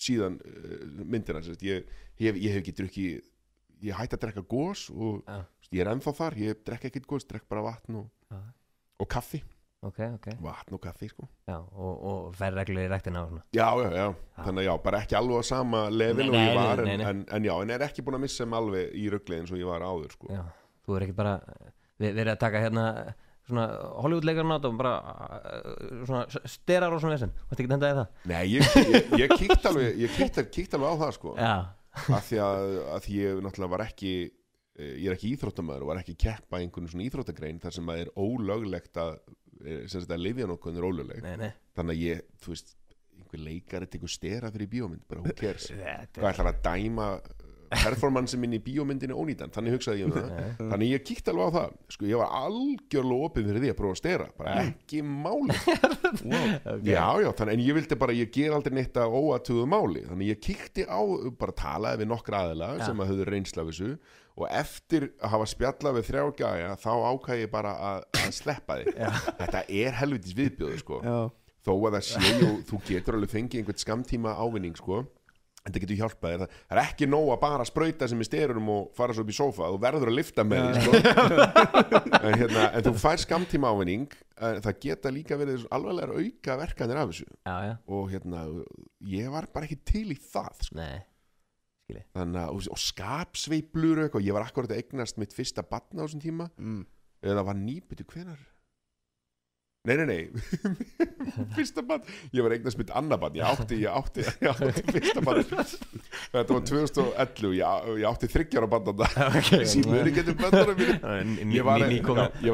síðan eh, myndina ég, ég, ég hef ekki drukki ég hætti að drekka gós og ah. ég er ennþá þar, ég drekka ekkert gós drekka bara vatn og, ah. og kaffi okay, okay. vatn og kaffi sko. já, og, og ferreglu í rættina já, já, já, ah. þannig að já, bara ekki alveg á sama levin og ég var nei, nei, nei. En, en já, en er ekki búin að missa mig alveg í röglegin svo ég var áður sko. þú er ekki bara eh, við, við erum að taka hérna svona Hollywood-leikarinn átt og bara eh, svona styrar og svona þessin Þú ætti ekki hendaði það? Nei, ég, ég, ég kíkt alveg ég kíkt, kíkt alveg á það sko ja. af því að, að ég náttúrulega var ekki eh, ég er ekki íþróttamöður og var ekki keppa í einhvern svona íþróttagrein þar sem maður er ólöglegt að eh, sem sagt að lifja nokkuð er ólöglegt nei, nei. þannig að ég, þú veist, einhver leikar er tekið stera fyrir bíómynd bara hún kers hvað ætlar að dæma performansi minn í bíómyndinu ónýtan þannig hugsaði ég um það þannig ég kíkti alveg á það sko ég var algjörlega opið fyrir því að prófa að stera bara ekki máli okay. já já þannig en ég vildi bara ég ger aldrei neitt að óatöðu máli þannig ég kíkti á bara talaði við nokkra aðila ja. sem að höfðu reynsla við þessu og eftir að hafa spjallað við þrjágæja þá ákæði ég bara að, að sleppa þig þetta er helvitis viðbjóðu sko já. þó að það séu þú getur alveg fengið einhvert skamtíma ávinning sko þetta getur hjálpað þér, það er ekki nóg að bara spröyta sem í styrum og fara svo upp í sofa þú verður að lifta með því sko. en, hérna, en þú fær skamtíma ávinning það geta líka verið alveg auka verkanir af þessu já, já. og hérna, ég var bara ekki til í það sko. Þannig, og, og skapsveiblur og ég var akkurat að eignast mitt fyrsta batna á þessum tíma mm. eða var nýbyttu hvernar Nei, nei, nei, fyrsta bann, ég var eignast mitt annað bann, ég átti, ég átti, ég átti fyrsta bann, þetta var 2011, ég átti þryggjar á bandanda, síðan ég getur bandana mín, ég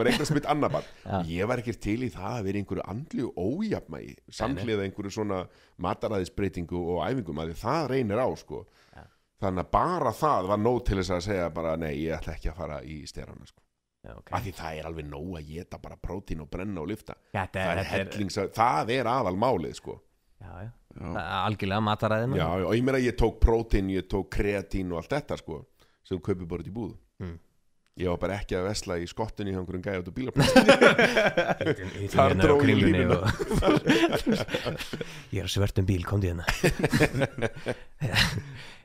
var eignast mitt annað bann, ég var ekkert til í það að vera einhverju andlu ójafnmægi, samhliða einhverju svona mataræðisbreytingu og æfingum að það reynir á sko, þannig að bara það var nóg til þess að segja bara nei, ég ætla ekki að fara í stjárna sko. Okay. af því það er alveg nóg að geta bara prótín og brenna og lyfta já, það, það, er er... Að, það er aðal málið sko. já, já. algjörlega mataræðin og ég meira ég tók prótín, ég tók kreatín og allt þetta sko, sem þú kaupir bara til búð mm. ég var bara ekki að vesla í skottunni hjá einhverjum gæðat hérna og bílarplæst þar dróði línuna ég er að svertum bíl, kom því hérna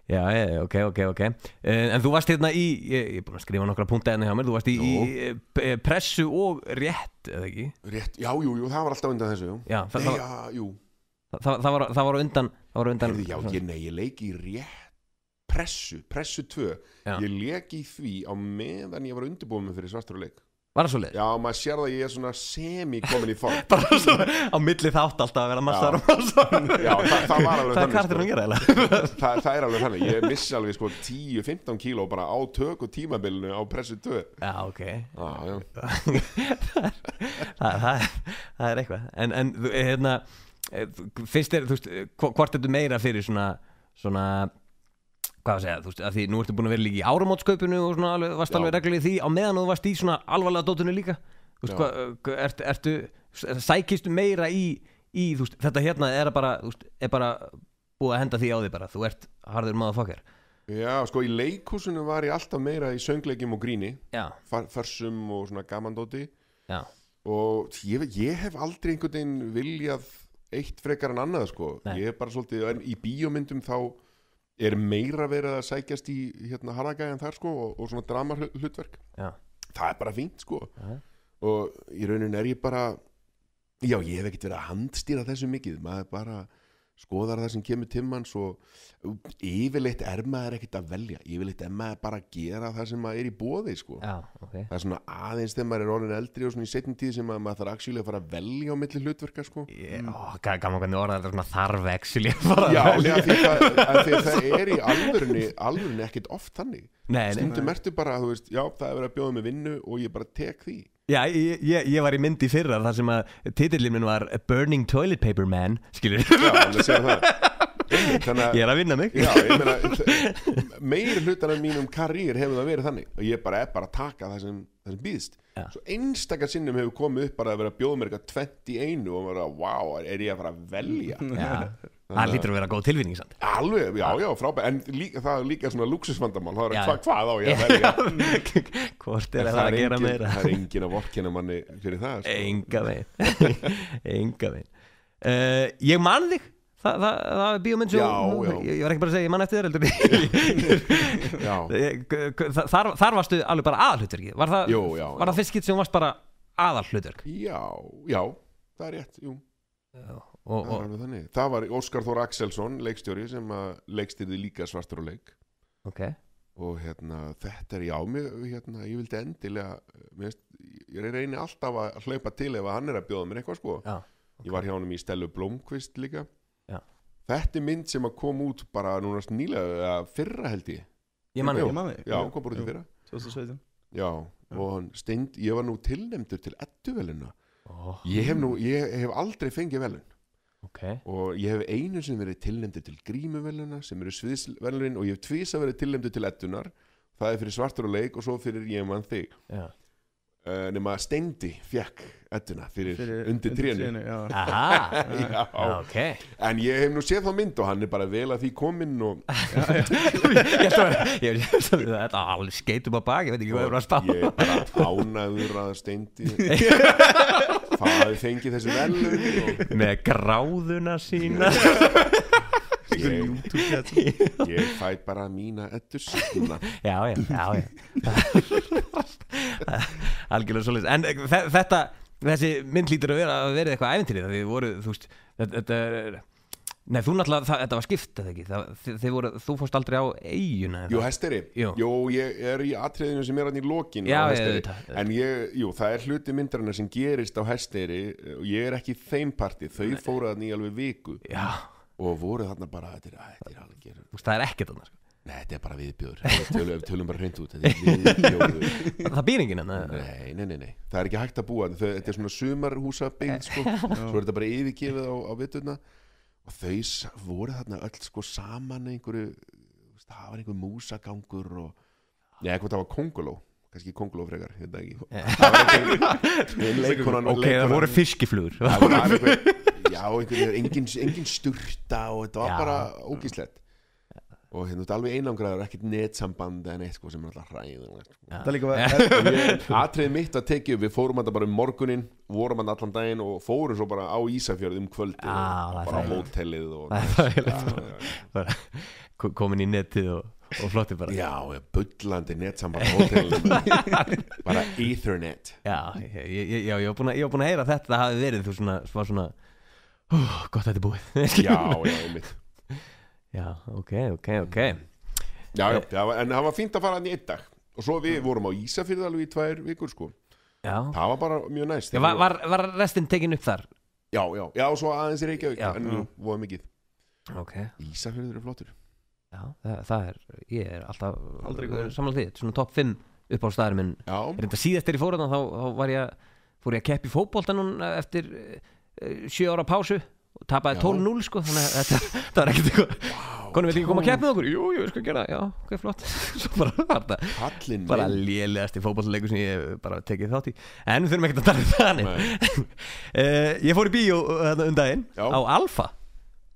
Já, ok, ok, ok eh, En þú varst hérna í, ég er búin að skrifa nokkra punkt eða hérna hjá mér, þú varst í, í eh, eh, pressu og rétt, eða ekki? Rétt, já, jú, jú, það var alltaf undan þessu, jú Já, það, nei, það, já, jú. það, það var, var undan, það var undan Herði, Já, ég, nei, ég leik í rétt pressu, pressu 2 já. Ég leik í því á meðan ég var undirbúin með fyrir svartaruleik Var það svo leið? Já, maður sér það að ég er svona semi-komin í form Bara svona á milli þátt alltaf að vera massar Já, þa það var alveg þannig sko. gera, þa Það er alveg þannig Ég missi alveg sko 10-15 kíló bara á tök og tímabilinu á pressu tök Já, ok ah, já. það, er, það, er, það er eitthvað En, en hérna eh, Fyrst er, þú veist, eh, hvort er þetta meira fyrir svona Svona hvað að segja, þú veist, að því nú ertu búin að vera líka í áramótsköpunu og svona alveg, varst alveg reglið því á meðan þú varst í svona alvarlega dótunni líka þú veist, hvað, eh, ertu, ertu, ertu sækistu meira í, í þú veist, þetta hérna er bara, þú veist, er bara búið að henda því á því bara, þú ert harður maður fokkar Já, sko, í leikúsinu var ég alltaf meira í söngleikim og gríni far, farsum og svona gamandóti Já. og ég, ég hef aldrei einhvern veginn viljað eitt frekar en annað, sko Nei. ég er bara svolítið, í bíómyndum þá er meira verið að sækjast í hérna haragæðan þar sko og, og svona drama hlutverk já. það er bara fínt sko já. og í raunin er ég bara já ég hef ekkert verið að handstýra þessu mikið maður bara skoðar það sem kemur timman svo yfirleitt er maður ekkert að velja yfirleitt er maður bara að gera það sem maður er í bóði sko. Já, ok. það er svona aðeins þegar maður er orðin eldri og svona í setjum tíð sem að maður þarf actually að fara að velja á milli hlutverka sko. Mm. Ó, gaman hvernig orðan þetta þarf actually að fara Já, að velja því að, að því að það er í alvörunni, alvörunni ekkert oft þannig stundum ertu bara að þú veist, já það er verið að bjóða mig vinnu og ég bara tek því Já, ég, ég, ég var í myndi fyrra þar sem að titillinn var Burning Toilet Paper Man, skilur Já, en það séum það Þannig, Ég er að vinna mig já, meina, Meir hlutan af mínum karýr hefur það verið þannig og ég bara er bara að taka það sem, það sem býðst Já. Svo einstakar sinnum hefur komið upp bara að vera bjóðmerka 21 og maður er að, wow, er ég að fara að velja Já Það lítur að vera góð tilvinning samt Alveg, já, já, frábæð En líka, það er líka svona luxusvandamál Það er eitthvað hvað á ég að verja Hvort er það að gera meira Það er engin að vorkina manni fyrir það sko. Enga veginn Enga veginn uh, Ég man þig Þa, það, það er bíómynd svo Ég var ekki bara að segja, ég man eftir þér eh, þar, þar varstu alveg bara aðalhutverki Var það, það fyrst skitt sem varst bara aðalhutverk Já, já, það er rétt, jú Já Og, og það, það var Óskar Þór Axelsson leikstjóri sem leikstýrði líka svartur og leik okay. og hérna þetta er ég á mig hérna, ég vildi endilega mest, ég reyni alltaf að hlaupa til ef hann er að bjóða mér eitthvað sko Já, okay. ég var hjá hann í Stelu Blomqvist líka Já. þetta er mynd sem að kom út bara núna nýlega fyrra held ég ég manni, ég manni Já, kom bara út í fyrra 2017 Já, og steind, ég var nú tilnemdur til ettuvelina oh. ég, hef nú, ég hef aldrei fengið velun Okay. og ég hef einu sem verið tilnæmdu til grímuveluna sem eru sviðsvelurinn og ég hef tvís að verið tilnæmdu til ettunar það er fyrir svartur og leik og svo fyrir ég mann þig yeah. Uh, nema Steindi fjekk öttuna fyrir, fyrir undir trínu okay. en ég hef nú séð þá mynd og hann er bara vel að því kominn og ég held að það er alls skeitum á baki ég veit ekki hvað er að stá ég er bara ánaður að Steindi það fengi þessu velun og... með gráðuna sína ég, ég fæ bara mína ettur svona já já, já, já. algjörlega svolítið en eh, þetta, þessi mynd lítur að vera að vera eitthvað æfintýrið því voru, þú veist, þetta er Nei, þú náttúrulega, það, þetta var skipt eða ekki það, voru, Þú fórst aldrei á eiguna Jú, hesteri, jú. jú, ég er í atriðinu sem er hann í lokin Já, ég, En ég, jú, það er hluti myndarinn sem gerist á hesteri og ég er ekki þeim parti, þau fóruð hann í alveg viku Já og voru þarna bara þetta er, þetta er algjör Vist, það er ekkert þarna sko. Nei, þetta er bara viðbjóður tölum, tölum bara hreint út Það býr enginn hérna, nei, nei, nei, nei, það er ekki hægt að búa þetta er svona sumarhúsa byggd sko. svo er þetta bara yfirgefið á, á vitturna og þau voru þarna öll sko, saman einhverju það var einhverju músagangur og... Nei, eitthvað það var konguló kannski kongulófregar, ég veit ekki, ekki... Leikunan, Ok, leikunan... það voru fiskiflugur Það voru fiskiflugur já, einhvern, engin, engin styrta og þetta var já. bara ógíslegt og hérna, þetta er alveg einangraður, ekkert netsamband en eitthvað sko, sem er alltaf hræðin sko. aðtrið mitt að tekið við fórum þetta bara um morgunin vorum þetta allan daginn og fórum svo bara á Ísafjörð um kvöldi og bara á hótellið komin í nettið og og flotti bara já, bullandi netsamband bara ethernet já, ég, ég, já, ég var búin að heyra þetta það hafi verið þú svona, svona gott að þetta er búið já, já, einmitt já, ok, ok, ok já, já, já, en það var fínt að fara hann í einn dag og svo við vorum á Ísafjörð alveg í tvær vikur sko já. það var bara mjög næst já, var, var, var restin tekin upp þar? já, já, já, og svo aðeins er ekki auðvitað en nú, voða mikið okay. Ísafjörður er flottur já, það, það er, ég er alltaf samlega því, svona top 5 upp á staðar minn, reynda síðast er ég fóran þá, þá var ég, fór ég að keppi fókbólta núna eftir 7 eh, ára pásu og tapaði 12-0 sko þannig að þetta, þetta var ekkert eitthvað wow, konum við ekki koma að kæpa með okkur jú, jú, við sko gera, já, ok, flott svo bara var þetta bara lélegast í fókbállegu sem ég bara tekið þátt í en við þurfum ekkert að tala um það þannig uh, eh, ég fór í bíó eh, um daginn já. á Alfa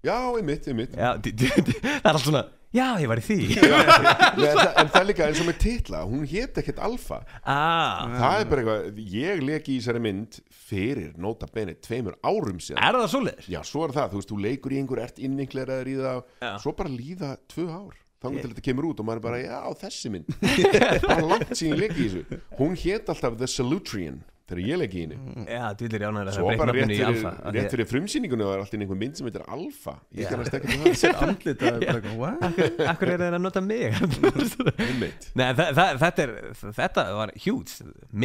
já, ég mitt, ég mitt já, það er allt svona Já, ég var í því Nei, það, En það er líka eins og með titla Hún hétt ekkert alfa ah, Það er bara eitthvað, ég leki í þessari mynd Fyrir nota bene tveimur árum sér Er það svolítið? Já, svo er það, þú veist, þú leikur í einhver ert innvinkleraður í það Já. Svo bara líða tvö ár Þannig til þetta kemur út og maður er bara Já, þessi mynd Það er langt síðan ég leki í þessu Hún hétt alltaf The Salutrian þegar ég legg í henni mm. Já, dýlir jánaður að það breytna upp henni í alfa Svo bara rétt fyrir frumsýningunni var alltaf einhver mynd sem heitir alfa Ég kannast ekki að það sé andlit Akkur er það að nota mig Nei, þa þa þetta, er, þetta var hjút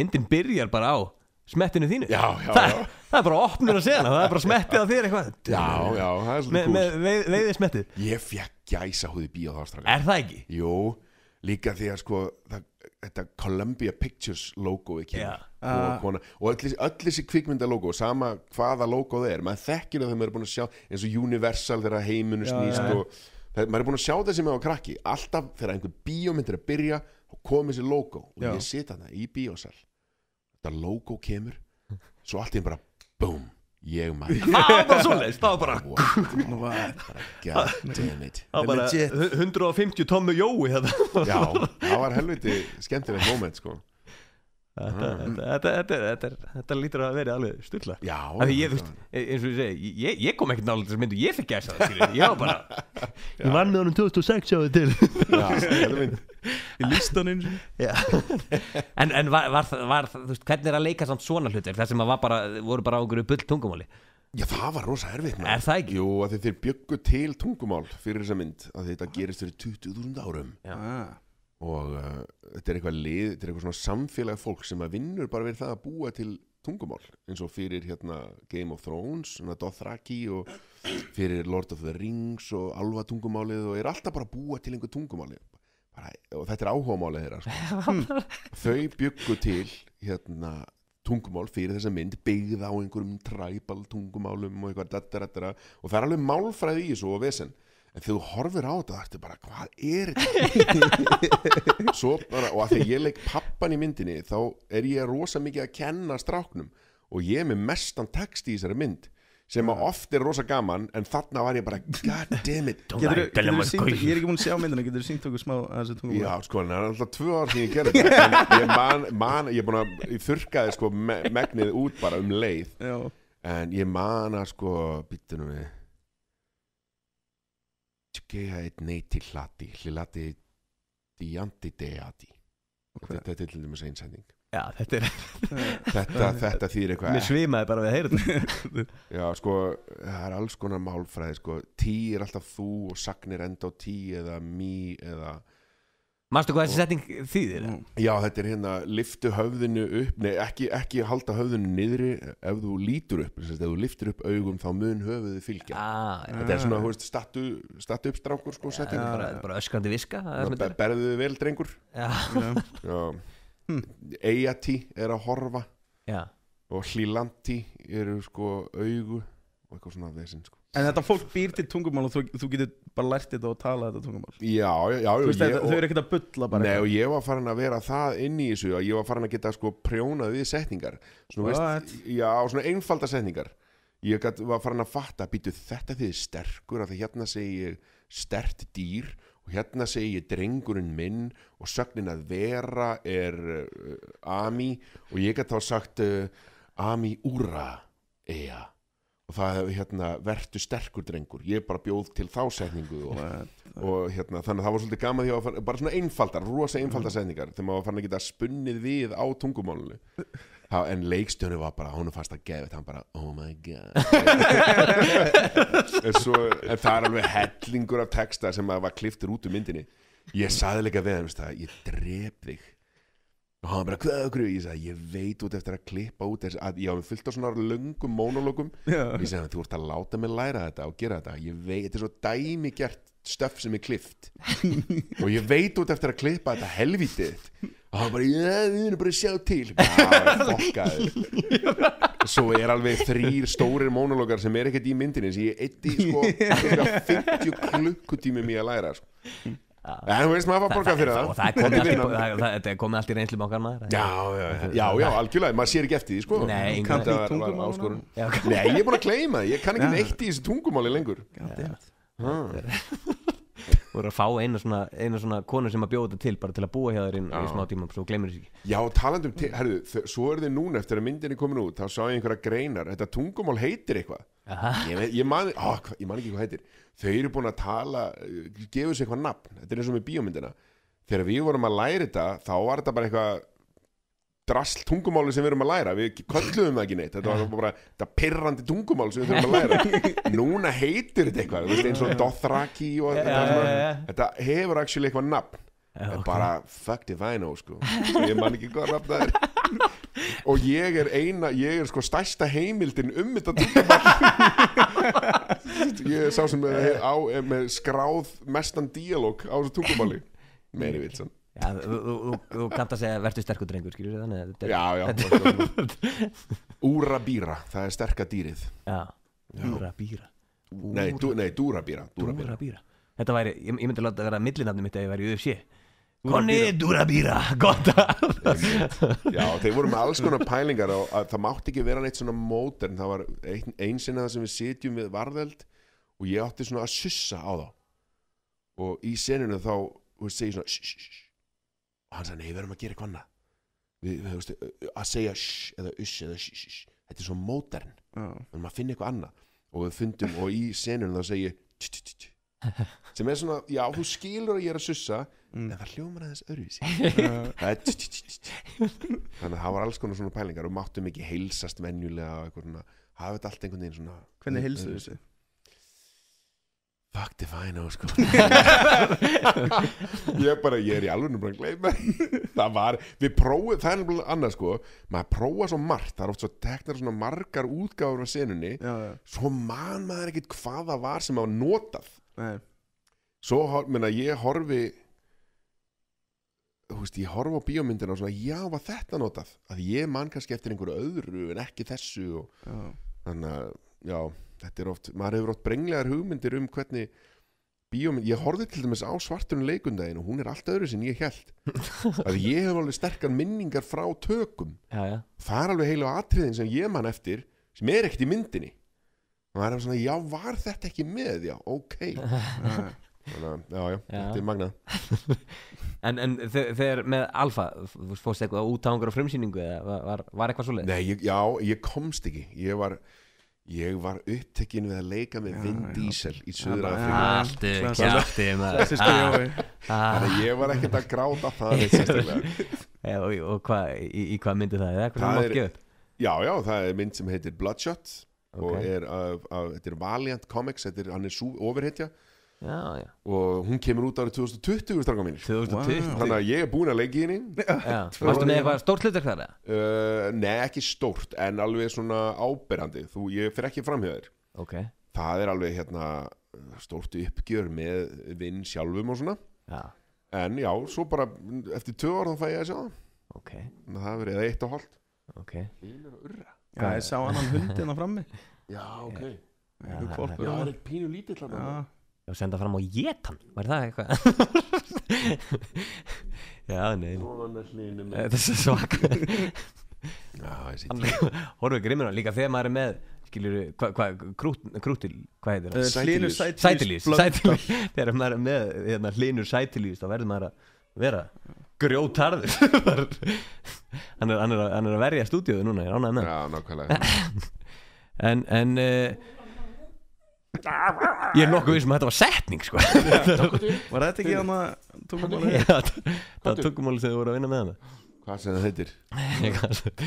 Myndin byrjar bara á smettinu þínu já, já, Þa, já. það er bara opnur að segja það er bara smettið á þér eitthvað já, já, það er svolítið kúst með veiðið smettið ég fekk gæsa húði bíó þá er það ekki? jú, líka því að sko það þetta Columbia Pictures logo yeah. og, og, og öll, öll þessi kvikmynda logo sama hvaða logo það er maður þekkir að það maður er búin að sjá eins og Universal þegar heimunu snýst ja, ja. og maður er búin að sjá þessi með á krakki alltaf þegar einhver bíómyndir að byrja og komið sér logo og Já. ég sita það í bíósal þetta logo kemur svo allt í enn bara BOOM ég maður það var svolítið, það var bara það var bara 150 tómmu jói hérna. það var helviti skemmtilegt moment sko Ah. þetta lítur að vera alveg styrla ég, ég, ég, ég kom ekkert nálega þess að myndu ég fikk gæsa það ég var bara ég vann með honum 2006 sjáðu til í listaninn en, en var, var, var, veist, hvernig er að leika samt svona hlutir þar sem bara, voru bara á einhverju bull tungumáli Já það var rosa erfitt Er það ekki? Jú að þeir byggu til tungumál fyrir þessa mynd að þetta gerist fyrir 20.000 árum Já ah og uh, þetta er eitthvað lið, þetta er eitthvað svona samfélag fólk sem að vinnur bara verið það að búa til tungumál eins og fyrir hérna Game of Thrones, svona Dothraki og fyrir Lord of the Rings og alva tungumálið og er alltaf bara að búa til einhver tungumálið bara, og þetta er áhugamálið þeirra sko. þau byggu til hérna tungumál fyrir þessa mynd byggða á einhverjum træbal tungumálum og eitthvað og það er alveg málfræði í þessu og vesen en þegar þú horfir á þetta þetta er bara hvað er þetta bara, og að þegar ég legg pappan í myndinni þá er ég rosa mikið að kenna stráknum og ég er með mestan text í þessari mynd sem að ah. oft er rosa gaman en þarna var ég bara god damn it getur, getur syngt, ég er ekki múin að sjá myndina getur þú syngt okkur smá já sko það er alltaf tvö ár sem ég gerði þetta ég man, man ég er búin að þurkaði sko me, megnið út bara um leið já. en ég man að sko býtunum við neiti hlati hlati díandi deati okay. þetta, þetta er til dæmis einsending já þetta er þetta, þetta þýr eitthvað mér svimaði bara við að heyra þetta já sko það er alls konar málfræði sko tí er alltaf þú og sagnir enda á tí eða mí eða Mástu hvað þessi setting þýðir? Mm. Já, þetta er hérna, liftu höfðinu upp Nei, ekki, ekki halda höfðinu niðri ef þú lítur upp, þess að ef þú liftur upp augum þá mun höfuðu fylgja ah, Þetta er svona, hú veist, statu, statu uppstrákur sko, setting ja, bara, bara öskrandi viska Ná, Berðu vel, drengur Já, já. Hm. Eyati er að horfa já. og hlilanti eru sko augu og eitthvað svona af þessin sko En þetta fólk býr til tungumál og þú, þú getur bara lært þetta og tala þetta tungumál Já, já, já Þú veist ég, það, þau eru ekkert að bulla bara Nei og ég var farin að vera það inn í þessu að ég var farin að geta sko prjónað við setningar Svona What? veist, já, svona einfalda setningar Ég gat, var farin að fatta, býtu þetta þið er sterkur að það hérna segi ég stert dýr og hérna segi ég drengurinn minn og sögnin að vera er uh, Ami og ég gat þá sagt uh, Ami úra ea og það hefði hérna verðtu sterkur drengur ég bara bjóð til þá setningu og, og hérna þannig að það var svolítið gaman því að var, bara svona einfaldar, rosa einfaldar mm. setningar þegar maður fann að geta spunnið við á tungumálunni en leikstjónu var bara, hún er fast að gefa þetta hann bara, oh my god en, svo, en það er alveg hellingur af texta sem var kliftur út um myndinni ég saði líka við hann, ég dref þig og hann bara hvað okkur ég sagði ég veit út eftir að klippa út að ég hafi fyllt á svona lungum monologum og ég sagði þú ert að láta mig læra þetta og gera þetta ég veit þetta er svo dæmi gert stöf sem er klift og ég veit út eftir að klippa þetta helvítið og hann bara ég er bara að sjá til bara fokkaður svo er alveg þrýr stórir monologar sem er ekkert í myndinni sem ég eitti sko 50 klukkutími mér að læra sko en þú veist maður var borgað fyrir það og það er komið allt í reynslu bánkar maður já, já, algjörlega, maður sér ekki eftir því sko nei, ég er búin að kleima það ég kann ekki neitt í þessu tungumáli lengur og eru að fá eina svona, svona konu sem að bjóða þetta til bara til að búa hjá þér inn í smá tíma og glemir þessi ekki Já, talandum, herru, svo er þið núna eftir að myndinni komin út þá sá ég einhverja greinar, þetta tungumál heitir eitthvað ég, ég man ekki hvað heitir þau eru búin að tala eh, gefa sér eitthvað nafn, þetta er eins og með bíómyndina þegar við vorum að læra þetta þá var þetta bara eitthvað drasl tungumáli sem við erum að læra við köllum það ekki neitt þetta var bara þetta perrandi tungumál sem við þurfum að læra núna heitir þetta eitthvað veist, eins og Dothraki og þetta, yeah, yeah, yeah. þetta hefur actually eitthvað nafn okay. bara fuck if I know sko ég man ekki hvað nafn það er og ég er eina, ég er sko stærsta heimildin um þetta tungumál ég sá sem með, á, eh, með skráð mestan díalóg á þessu tungumáli meiri vilsan Já, þú, þú, þú kannt að segja verður sterkur drengur, skilur það? Nei, er, já, já. Úrabýra, það er sterka dýrið. Já, úrabýra. Nei, dú, nei, dúrabýra. Dúrabýra. Þetta væri, ég, ég myndi að láta það vera millinafnum mitt ef ég væri í UFC. Konni Durabíra, gott að Já, þeir voru með alls konar pælingar og það mátti ekki vera neitt svona mótern, það var einsinn að það sem við sitjum við varðeld og ég átti svona að sussa á þá og í seninu þá segi svona shh, shh, shh og hann sagði, nei, við erum að gera eitthvað annað við, við, við, að segja shh eða uss eða shh, shh, shh þetta er svona mótern, við erum að finna eitthvað annað og við fundum og í seninu þá segi tch, tch, tch sem er svona, já þú skilur að ég er að sussa mm. en það hljómar aðeins öruvísi þannig að það var alls konar svona pælingar og máttum ekki heilsast venjulega hafa þetta allt einhvern veginn svona hvernig heilsuðu þessu? fuck the final sko ég bara, ég er í alveg bara að gleyma það var, við prófum, það er náttúrulega annað sko maður prófa svo margt, það er oft svo teknar svona margar útgáður á senunni já, já. svo man maður ekkit hvaða var sem maður notað Nei. Svo, menna, ég horfi Þú veist, ég horfi á bíómyndina og svona, já, var þetta notað? Að ég mann kannski eftir einhverju öðru en ekki þessu og, Þannig að, já, þetta er oft Maður hefur oft brenglegar hugmyndir um hvernig Bíómynd, ég horfið til dæmis á svartunum leikundagin og hún er allt öðru sem ég held að ég hef alveg sterkar minningar frá tökum já, já. það er alveg heila á atriðin sem ég mann eftir sem er ekkert í myndinni og það er svona, já, var þetta ekki með, já, ok þannig að, já, já, þetta er magnað En, en þegar með Alfa, þú fórst eitthvað út á einhverju frumsýningu eða var, var, var eitthvað svo leið? Nei, ég, já, ég komst ekki ég var, ég var upptekinn við að leika með Vin Diesel í söðra Allt er kjátti ah. ah. Þannig að ég var ekkert að gráta það ja, eh, Og, og hva, í, í hvað myndi það? Það er, já, já, það er mynd sem heitir Bloodshot okay. og er af, af, þetta er Valiant Comics þetta er hann er overhetja Já, já. og hún kemur út árið 2020 2020 þannig að ég er búin að leggja inn varstu með eitthvað stórt hlutur hverja? Uh, nei ekki stórt en alveg svona áberandi þú, ég fyrir ekki framhjöður okay. það er alveg hérna stórt uppgjör með vinn sjálfum og svona já. en já, svo bara eftir tvö orðan fæ ég að sjá okay. það það verið eitt og hálft okay. hín er að urra Já, ég sá annan hundin að frammi Já, ok Já, það er pínu lítill að það Já, senda fram á jétan Var það eitthvað? Já, nei Þetta er svo svak Hóruðu grimmina líka þegar maður er með Skiljuru, krútil Hvað heitir það? Hlinur sætilís Þegar maður er með hérna, hlinur sætilís þá verður maður að vera grjótarður hann, er, hann, er að, hann er að verja stúdíuðu núna ég ránaði með Já, nákvæmlega en, en uh, ég er nokkuð vissum að þetta var setning sko. Var þetta ekki áma tungumáli? Já, það- það var tungumáli þegar þú voru að vinna með hana Hvað sem það heitir? Ég kannast-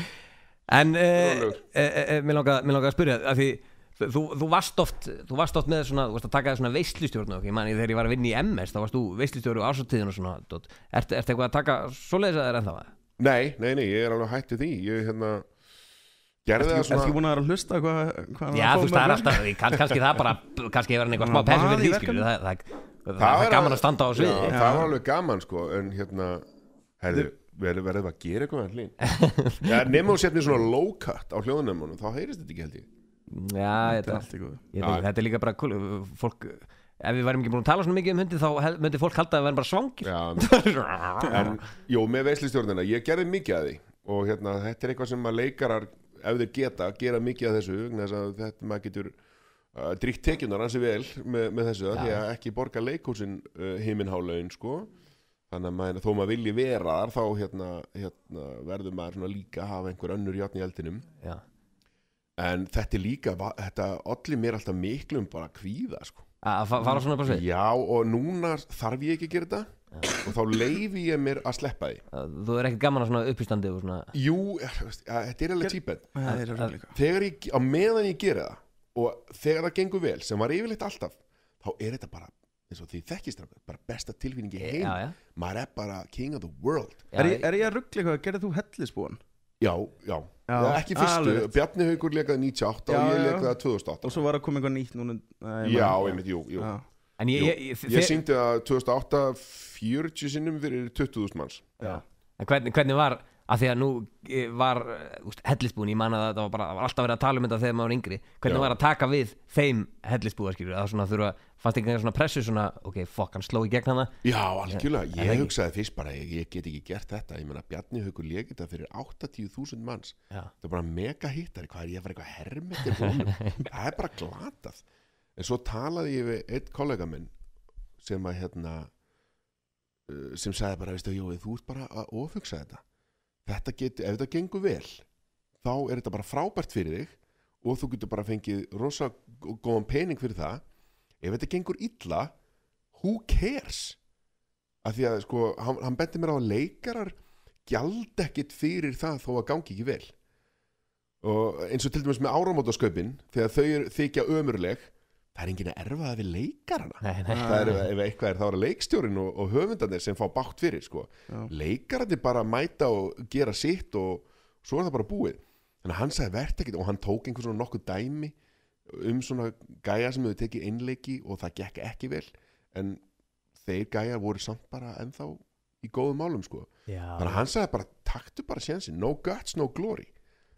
en uh, Rólegur. uh, uh, mér langar mér langar að spyrja af því Þú, þú, varst oft, þú varst oft með svona, þú varst að taka svona veistlistjórn og ég mani þegar ég var að vinna í MS þá varst þú veistlistjórn á ásóttíðin og svona ert þetta eitthvað að taka svoleiðis að það er ennþá að? Nei, nei, nei, ég er alveg hættið því ég hérna gerði það svona Erstu ekki búin að vera að hlusta hvað hva Já, þú veist, það er alltaf, kann, kannski það bara kannski hefur hann eitthvað smá pæsum fyrir því skilu það, það, það, það er gaman að standa á svið Við verðum að gera eitthvað allir Nefnum og setjum svona low cut á hljóðunemunum þá heyrist þetta ekki held ég Já, þetta, þetta, þetta, þetta er líka bara fólk, ef við værim ekki búin að tala svona mikið um hundi þá myndi fólk halda að við værim bara svangir en, Jó, með veislistjórnina, ég gerði mikið að því og hérna, þetta er eitthvað sem að leikarar ef þeir geta, gera mikið að þessu þess að þetta maður getur uh, dríkt tekjunar ansi vel með, með þessu því að ekki borga leikúsin uh, heiminhálaun, sko þannig að maður, þó maður vilji vera þar þá hérna, hérna, verður maður líka að hafa einhver önnur hjáttn í eldinum Já en þetta er líka, þetta allir mér alltaf miklum bara kvíða sko. að fara svona upp á svið já og núna þarf ég ekki að gera þetta ja. og þá leifi ég mér að sleppa því þú er ekkert gaman að svona uppístandi svona... jú, þetta er alveg típet þegar ég, á meðan ég gera það og þegar það gengur vel sem var yfirleitt alltaf, þá er þetta bara eins og því þekkist það, bara besta tilfinning í heim, já, já. maður er bara king of the world já, er, ég, er ég að ruggleika, gerðið þú hellisbúan? já, já Já, ekki fyrstu, alveg. Bjarni Haugur lekaði 98 og Já, ég já. lekaði 2008 og svo var að koma eitthvað nýtt núna nei, ég man Já, ekki. einmitt, jú, jú. Já. En ég, ég, ég, Ég syngdi það 2008 40 sinnum fyrir 20.000 manns En hvernig, hvernig var af því að nú eh, var eh, hellisbúin, ég manna að það var, bara, var alltaf verið að tala um þetta þegar maður var yngri hvernig Já. var að taka við þeim hellisbúa skilur, að svona þurfa, fannst einhvern veginn svona pressu svona, ok, fokk, hann sló í gegn hana Já, algjörlega, ég, ég hugsaði fyrst bara ég, ég get ekki gert þetta, ég menna Bjarni Haugur legið þetta fyrir 80.000 manns Já. það er bara mega hittari, hvað er ég að vera eitthvað hermetir honum, það er bara glatað en svo talaði ég við eitt kollega minn sem að hérna uh, sem sagði bara, veistu, jú, þú ert bara að ofugsa þetta þetta getur, ef þetta gengur vel þá er þetta bara frábært fyrir þig og þú getur bara fengið rosa góðan pening fyrir það ef þetta gengur illa who cares af því að sko, hann, hann bendi mér á að leikarar gjald ekkit fyrir það þó að gangi ekki vel og eins og til dæmis með áramótasköpin þegar þau er, þykja ömurleg það er enginn að erfa það við leikarana það er ef eitthvað er þá er leikstjórin og, og höfundanir sem fá bátt fyrir sko. leikarandi bara mæta og gera sitt og svo er það bara búið þannig að hann sagði verðt ekkit og hann tók einhvern svona nokkuð dæmi um svona gæja sem hefur tekið einleiki og það gekk ekki vel en þeir gæja voru samt bara ennþá í góðum málum sko Já. þannig að hann sagði bara taktu bara sénsin, no guts, no glory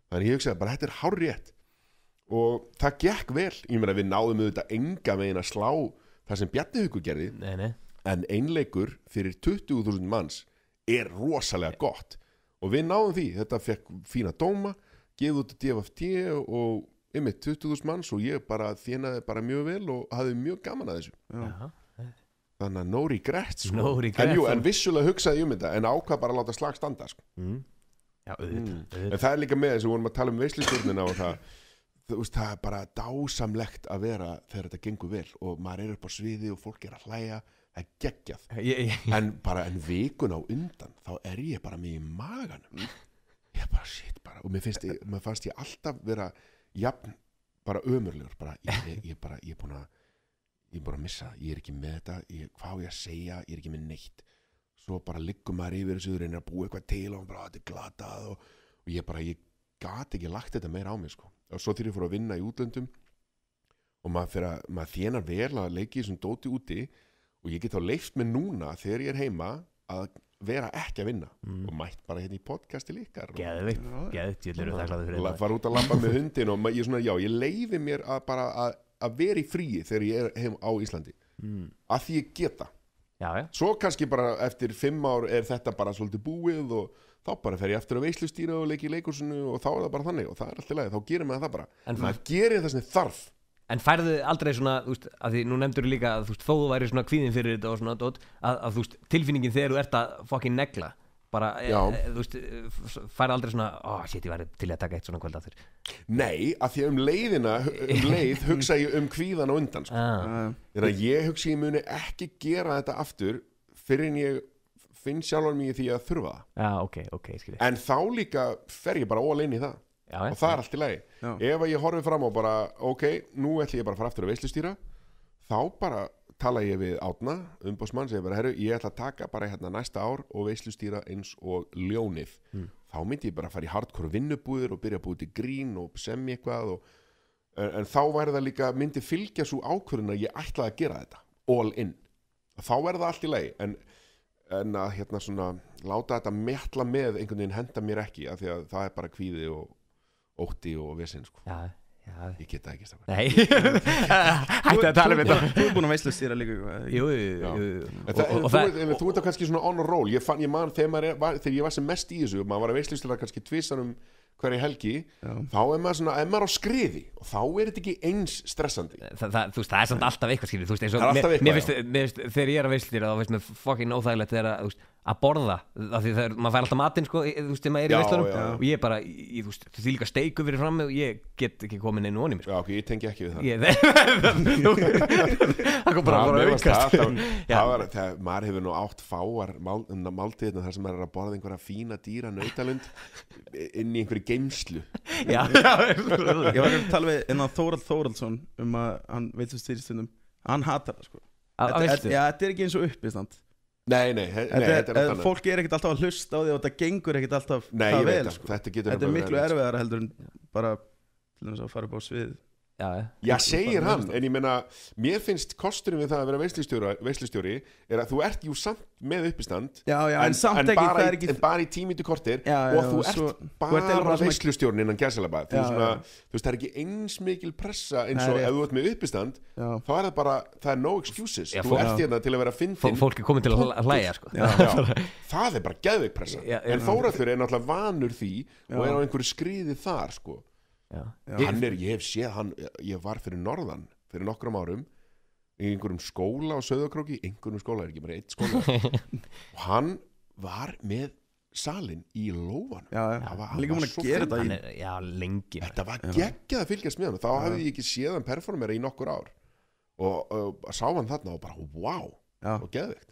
þannig að ég hugsaði bara þetta er hár rétt og það gekk vel, ég meina við náðum auðvitað enga megin að slá það sem Bjarnihugur gerði nei, nei. en einleikur fyrir 20.000 manns er rosalega gott og við náðum því, þetta fekk fína dóma, gefið út að DFT og ymmið 20.000 manns og ég bara þjenaði bara mjög vel og hafði mjög gaman að þessu Já. þannig að no regrets, sko. no regrets en, jú, en vissulega hugsaði um þetta en ákvað bara að láta slag standa sko. mm. Já, auðvitað, mm. auðvitað. en það er líka með þess að við vorum að tala um veislisturnin á það veist, það er bara dásamlegt að vera þegar þetta gengur vel og maður er upp á sviði og fólk er að hlæja það er geggjað ég, ég, ég. en bara en vikun á undan þá er ég bara mér í maganum ég bara shit bara og mér finnst ég mér fannst ég alltaf vera jafn bara ömurlegur bara ég er bara ég er búin að ég er búin að missa ég er ekki með þetta hvað er ég að segja ég er ekki með neitt svo bara liggum maður yfir þessu reynir að búa eitthvað til og bara þetta er glatað og, og ég bara ég gati ekki lagt þetta meira á mig sko og svo þegar ég fór að vinna í útlöndum og maður, að, maður þénar vel að leiki þessum dóti úti og ég get þá leift með núna þegar ég er heima að vera ekki að vinna mm. og mætt bara hérna í podcasti líka Gæðvitt, gæðvitt, ég lirur það gláðið fyrir þetta Fara út að lappa með hundin og ég, svona, já, ég leifi mér að bara að, að vera í fríi þegar ég er heim á Íslandi mm. að því ég geta já, ja. Svo kannski bara eftir fimm ár er þetta bara svolítið búið og þá bara fer ég aftur að veislustýra og leiki í leikursinu og þá er það bara þannig og það er alltaf lægið, þá gerir maður það bara En fær- maður gerir það sem þarf En færðu aldrei svona, þú veist, að því nú nefndur líka að þú veist, þó þú væri svona kvíðin fyrir þetta og svona dót, að, að þú veist, tilfinningin þegar þú ert að fucking negla, bara, e, Já. e, þú veist, e, eh, f- færðu aldrei svona, ó, oh, shit, ég væri til í að taka eitt svona kvöld að þér. nei, af því að um leiðina um leið hugsa ég um kvíðan á undan sko. Ah, Þegar ah. ég hugsa ég muni ekki gera þetta aftur fyrir en ég finn sjálfan mig í því að þurfa það Já, ok, ok, skilji en þá líka fer ég bara ólein í það Já, og það er allt í lagi Já. ef að ég horfi fram og bara ok, nú ætlum ég bara að fara aftur að veislustýra þá bara tala ég við átna umbósmann, segir bara, herru, ég ætla að taka bara hérna næsta ár og veislustýra eins og ljónið, hmm. þá myndi ég bara að fara í hardcore vinnubúður og byrja að búið til grín og semja eitthvað og, en, en þá væri það líka, myndi fylgja svo ákvörðin að ég ætlaði að gera þetta, all in þá er það allt í lagi, en en að hérna svona láta þetta metla með einhvern veginn henda mér ekki að því að það er bara kvíði og ótti og vissin sko. Já, já. Ég geta ekki saman. Nei, hætti að tala um þetta. Þú er búin að veistlust þér að líka ykkur. Jú, jú, jú. Þú ert á kannski svona on a roll. Ég fann, ég man þegar, var, þegar ég var sem mest í þessu, maður var að veistlust þér að kannski tvísan um hverja helgi Já. þá er maður svona, ef maður er á skriði og þá er þetta ekki eins stressandi Þa, það, þú veist, það er samt alltaf eitthvað skilur þú veist, eins og, mér, mér finnst, mér finnst, þegar ég er að veislir þá finnst mér fucking óþægilegt þegar að, þú veist að borða af því það er, maður fær alltaf matinn sko, e, þú veist, þegar maður er í vestlarum og ég bara, ég, þú veist, þú líka steiku fyrir fram og ég get ekki komin einu onni sko. Já, ok, ég tengi ekki við það Það kom bara að vera aukast Það var, þegar maður hefur nú átt fáar máltíðinu þar sem maður er að borða einhverja fína dýra nautalund inn í einhverju geimslu Já Ég var ekki að tala við innan Þórald Þóraldsson um að hann veit sem styrstundum, hann hatar það sko Þetta er ekki eins og upp Nei, nei, nei, þetta, þetta er alltaf annað Fólki er ekkert alltaf að hlusta á því og þetta gengur ekkert alltaf Nei, ég veit vel, það, sko. þetta getur Þetta er miklu erfiðar sko. heldur en bara til þess að fara upp á svið Já, já segir hann, en ég menna mér finnst kosturinn við það að vera veislistjóri er að þú ert jú samt með uppistand já, já, en, en, en, bara í, ekki... en bara í tímyndu kortir og að þú ert svo, bara veislistjórn innan gæsalabæð þú veist það er ekki eins mikil pressa eins og ef þú ert með uppistand þá er það bara, það er no excuses þú ert hérna til að vera fyndin fólk er komin til að hlæja sko. það er bara gæðveik pressa en þóraþur er náttúrulega vanur því og er á einhverju skriði þar sko Er, ég hef séð hann, ég var fyrir norðan fyrir nokkrum árum í einhverjum skóla á söðakróki einhverjum skóla, er ekki bara eitt skóla og hann var með salin í lófanum það var alveg svo fyrir hann er, já, lengi, þetta var geggjað að fylgjast með hann þá hefði ég ekki séð hann performera í nokkur ár og uh, sá hann þarna og bara wow, já. og geðvikt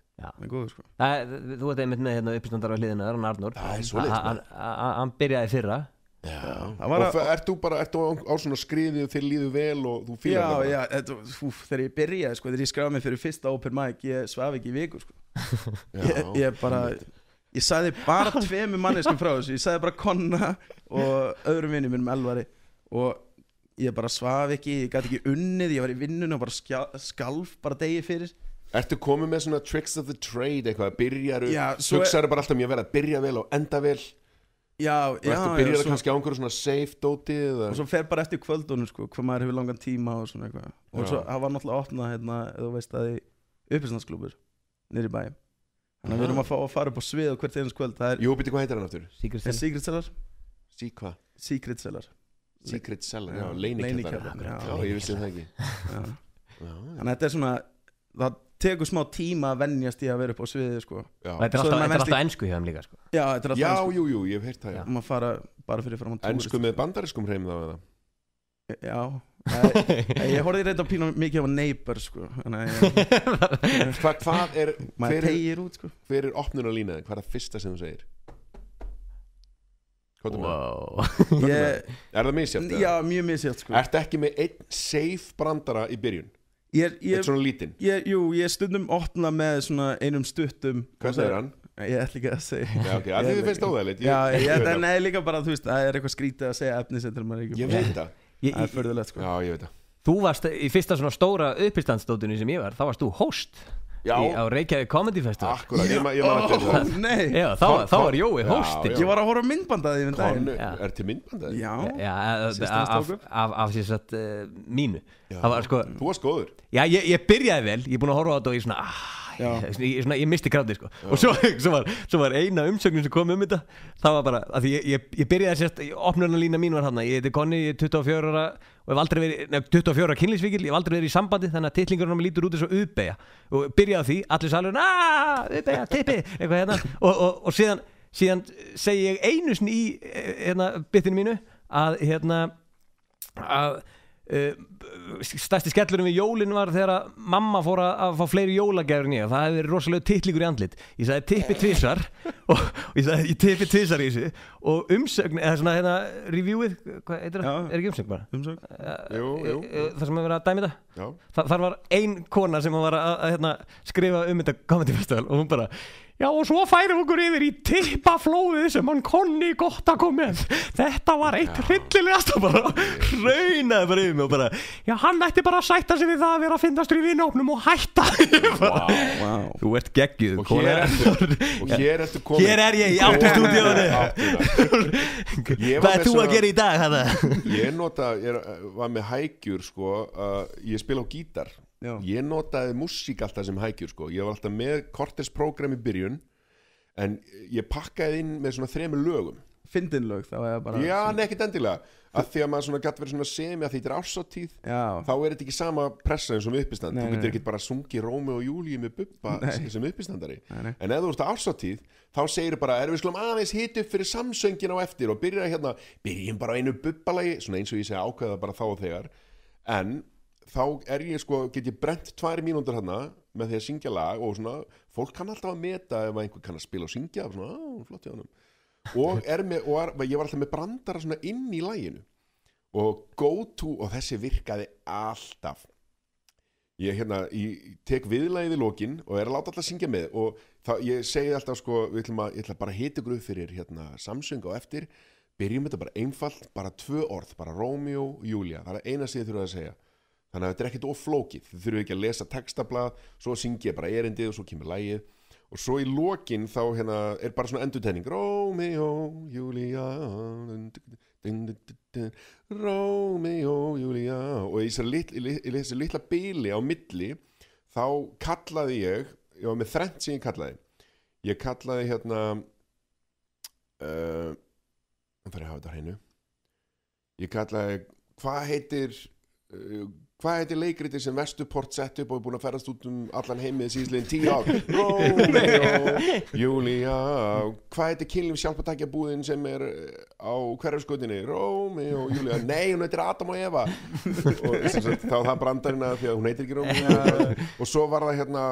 Góð, sko. Æ, þú ert einmitt með hérna uppstandar á hliðinu Arnur, hann byrjaði fyrra Er þú bara ert á svona skriðið og þér líður vel og þú fýlar það bara? Já, þetta, úf, þegar ég byrjaði, sko, þegar ég skráði mig fyrir fyrsta open mic, ég svaf ekki í viku sko. ég, ég bara ég sagði bara tvemi manneskum frá þessu ég sagði bara konna og öðrum vinnum minn með elvari og ég bara svaf ekki, ég gæti ekki unnið ég var í vinnun og bara skalf bara degi fyrir Ertu komið með svona tricks of the trade eitthvað, byrjaru, hugsaður bara alltaf mér um vel að byrja vel og enda vel Já, já, já Byrjar það svo... kannski á einhverju svona safe dóti Og svo fer bara eftir kvöldunum sko Hvað maður hefur langan tíma og svona eitthvað Og já. svo það var náttúrulega opnað hérna Þú veist að í upphilsnarsklúpur Nýri bæ Þannig að við erum að, fá, að fara upp á svið og hvert einhvers kvöld er... Jú, byrju, hvað heitir hann aftur? Secret Cellar Secret Cellar Secret Cellar, já, leinikjallar Já, ég vissi það ekki Þannig að þetta er svona Það tegur smá tíma að vennjast í að vera upp á sviði sko. Þetta er alltaf, alltaf, alltaf ennsku hjá þeim líka sko. Já, þetta er alltaf ennsku Já, jú, jú, ég hef heyrt það Man fara bara fyrir fram á túr Ennsku með bandariskum hreim þá eða? Já Ég horfið reynda að pína mikið á neighbor sko Hvað er Maður tegir út sko Hver er opnur á línaði? Hvað er það fyrsta sem þú segir? Wow. Ég, er það misjátt? Já, mjög misjátt sko Er þetta ekki með einn safe brandara í byrjun? Ég, ég, svona lítinn Jú, ég stundum opna með svona einum stuttum Hvað segir hann? Ég ætla ekki að segja Já, ok, að þið finnst óðæðilegt Já, ég, það er líka bara, þú veist, það er eitthvað skrítið að segja efnisendur Ég veit það Það er förðulegt, sko Já, ég veit það Þú varst í fyrsta svona stóra uppistandstótunni sem ég var Þá varst þú host Já. í, á Reykjavík Comedy Festival Akkurat, ég, ma- ég man eftir þessu. Nei Já, þá, þá var Jói hósti Ég var að horfa á myndbandaði yfir daginn Konu, er til myndbandið? Já Já, af, Sérstæðan af, strákur. af, af sér satt uh, eh, mínu Það var sko Þú varst góður Já, ég, ég byrjaði vel, ég er búin að horfa á þetta og ég svona, ah, ég, ég, ég, svona ég misti gráti sko. og svo, svo, var, svo var eina umsögnin sem kom um þetta, það var bara að ég, ég, ég byrjaði sérst, opnunarlína mín var hann ég heiti Conny, ég er 24 ára og hef aldrei verið, nefn 24 kynlísvíkil ég hef aldrei verið í sambandi þannig að tillingurinn lítur út eins og uppeyja og byrjaði því, allir salur uppeyja, tippi, eitthvað hérna og, og, og síðan, síðan segi ég einusn í eh, hérna, bitinu mínu að hérna að Eh, stærsti skellurum í jólinn var þegar mamma fór að fá fleiri jólagjörn í og það hefði rosalega tittlíkur í andlit ég sagði tippi tvísar og, og ég sagði ég tippi tvísar í þessu og umsögn, eða svona hérna reviewið, hvað heitir það? er ekki umsögn bara? umsögn, eh, jú, eh, jú þar sem hefur verið að dæmi þetta Þa, þar var ein kona sem var að, að, að hérna, skrifa um þetta komendifestival og hún bara Já og svo færum okkur yfir í tippaflóðið sem hann konni gott að koma með. Þetta var eitt hryllilegast og bara raunaði bara yfir mig og bara já hann ætti bara að sætta sig við það að vera að finnast í vinnóknum og hætta. Wow, wow. Þú ert geggið. Og hér ertu. Og hér ertu komið. Hér er ég í áttu stúdíónu. Hvað er þú að gera í dag? Ég nota, ég var með hægjur sko, uh, ég spila á gítar. Já. ég notaði músík alltaf sem hækjur sko. ég var alltaf með kortesprogram í byrjun en ég pakkaði inn með svona þremi lögum Fyndinlög þá er það bara Já, sem... nekkit endilega að Því að maður svona gæti verið svona semi að því þetta er ásáttíð þá er þetta ekki sama pressa eins og með uppistand nei, Þú getur ekki bara sungið Rómi og Júli með buppa nei. sem uppistandari nei, En ef þú ert ásáttíð þá segir þau bara erum við slum aðeins hitt upp fyrir samsöngin á eftir og byrja hérna, byrjum bara einu buppalagi svona eins og ég segja ákveða bara þá og þegar en þá er ég sko, get ég brent tvær mínúndir hérna með því að syngja lag og svona, fólk kann alltaf að meta ef einhver kann að spila og syngja og svona, á, flott í ánum og er með, og er, ég var alltaf með brandara svona inn í læginu og go to, og þessi virkaði alltaf ég hérna, ég tek viðlæðið í lókin og er að láta alltaf að syngja með og það, ég segi alltaf sko, við ætlum að ég ætla bara að hita gruð fyrir hérna samsöng á eftir, byrjum þetta bara einfalt bara tvö orð, bara Rómi og Júlia það er eina sem ég þurfa að segja þannig að þetta er ekkert oflókið þið þurfum ekki að lesa textablað svo syngja bara erindið og svo kemur lægið og svo í lokin þá hérna er bara svona endurtegning Rómeó, Júlia Rómeó, Júlia og í þessi litla bíli á milli þá kallaði ég ég var með þrengt sem ég kallaði ég kallaði hérna þannig uh, að hafa þetta hreinu ég kallaði hvað heitir Eh, hvað er þetta leikriti sem Vestuport sett upp og er búin að ferast út um allan heimið síðsliðin tíu ár Rómeó, Júlia hvað er þetta kynlum sjálfpartækja búðin sem er eh, á hverjarskutinni Rómeó, Júlia, nei hún heitir Adam og Eva og þá það brandarina því að hún heitir ekki Rómeó og svo var það hérna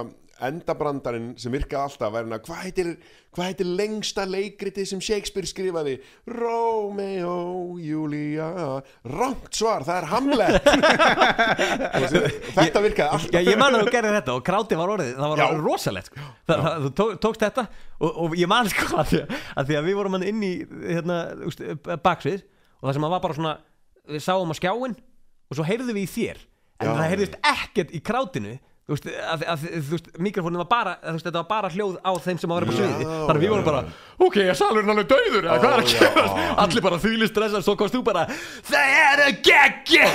endabrandarinn sem virkaði alltaf væri hérna, hvað heitir, hva heitir lengsta leikriti sem Shakespeare skrifaði Romeo, Julia Rangt svar, það er Hamlet Þetta virkaði alltaf Já, ég man að þú gerði þetta og kráti var orðið, það var Já. rosalegt sko. það, það, þú tók, tókst þetta og, og ég man sko að því að, að, því að við vorum hérna inn í hérna, eh, baksvið og það sem var bara svona við sáum á skjáin og svo heyrðum við í þér en Já. það heyrðist ekkert í krátinu Þú veist, að, að, þú veist, mikrofónin var bara þú veist, þetta var bara hljóð á þeim sem á að vera på sviði þannig að við vorum bara, ok, að salurinn hann er döður eða hvað er að kjöðast, allir bara þýli stressar, svo komst þú bara það er að gegja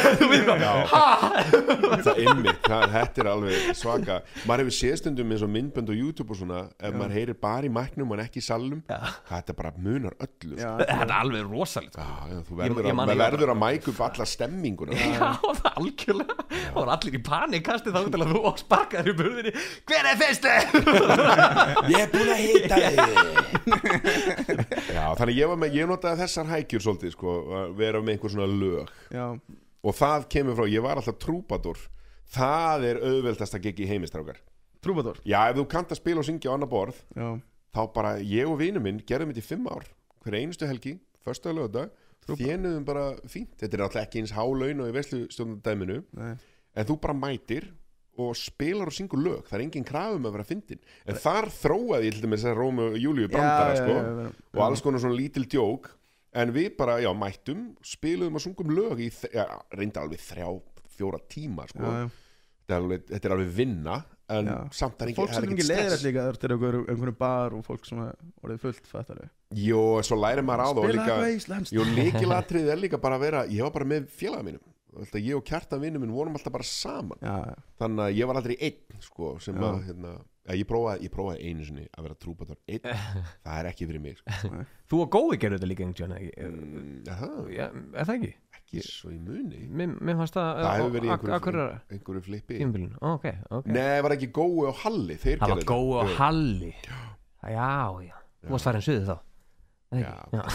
það er ymmið, þetta er alveg svaka, maður hefur séðstundum eins og myndbönd og YouTube og svona ef maður heyrir bara í mæknum og ekki í salum þetta bara munar öllu já, sko. þetta er alveg rosalit sko. maður verður að mæku upp alla stemminguna já, það sparkaður í burðinni hver er fyrstu? ég er búin að hýta þig já þannig ég var með ég notaði þessar hækjur svolítið sko að vera með einhver svona lög já. og það kemur frá, ég var alltaf trúbadur það er auðveldast að gegja í heimistrákar trúbadur? já ef þú kanta spila og syngja á annar borð já. þá bara ég og vinu minn gerðum þetta í fimm ár hver einustu helgi, förstu lögadag þénuðum bara fínt, þetta er alltaf ekki eins hálaun og í vestlustjóndadæminu en þú bara mætir og spilar og syngur lög það er enginn krafum að vera að fyndin en þar þróaði ég til dæmis að Rómi og Júliu brandara sko já, já, já, og alls konar svona lítil djók en við bara, já, mættum spiluðum og sungum lög í reynda alveg þrjá, fjóra tíma sko þetta er alveg, þetta er alveg vinna en samt það er ekki stress fólk sem ekki leðir líka þegar þetta er einhverju bar og fólk sem er fullt fættari jó, svo læri maður á það og líka líkilatrið er líka bara að vera ég var bara með félaga mínum alltaf ég og kjartan vinnum minn vorum alltaf bara saman já. þannig að ég var aldrei einn sko, sem já. að hérna, ja, ég, prófaði, ég prófaði einu sinni að vera trúbator einn það er ekki fyrir mig sko. þú og Gói gerðu þetta líka einhvern veginn mm, er það ekki? ekki svo í muni mér, mér fannst það það hefur verið einhverju, einhverju flipi okay, okay. nei, það var ekki Gói og Halli það var Gói og Halli já, já, já. þú varst farin suðið þá já, já.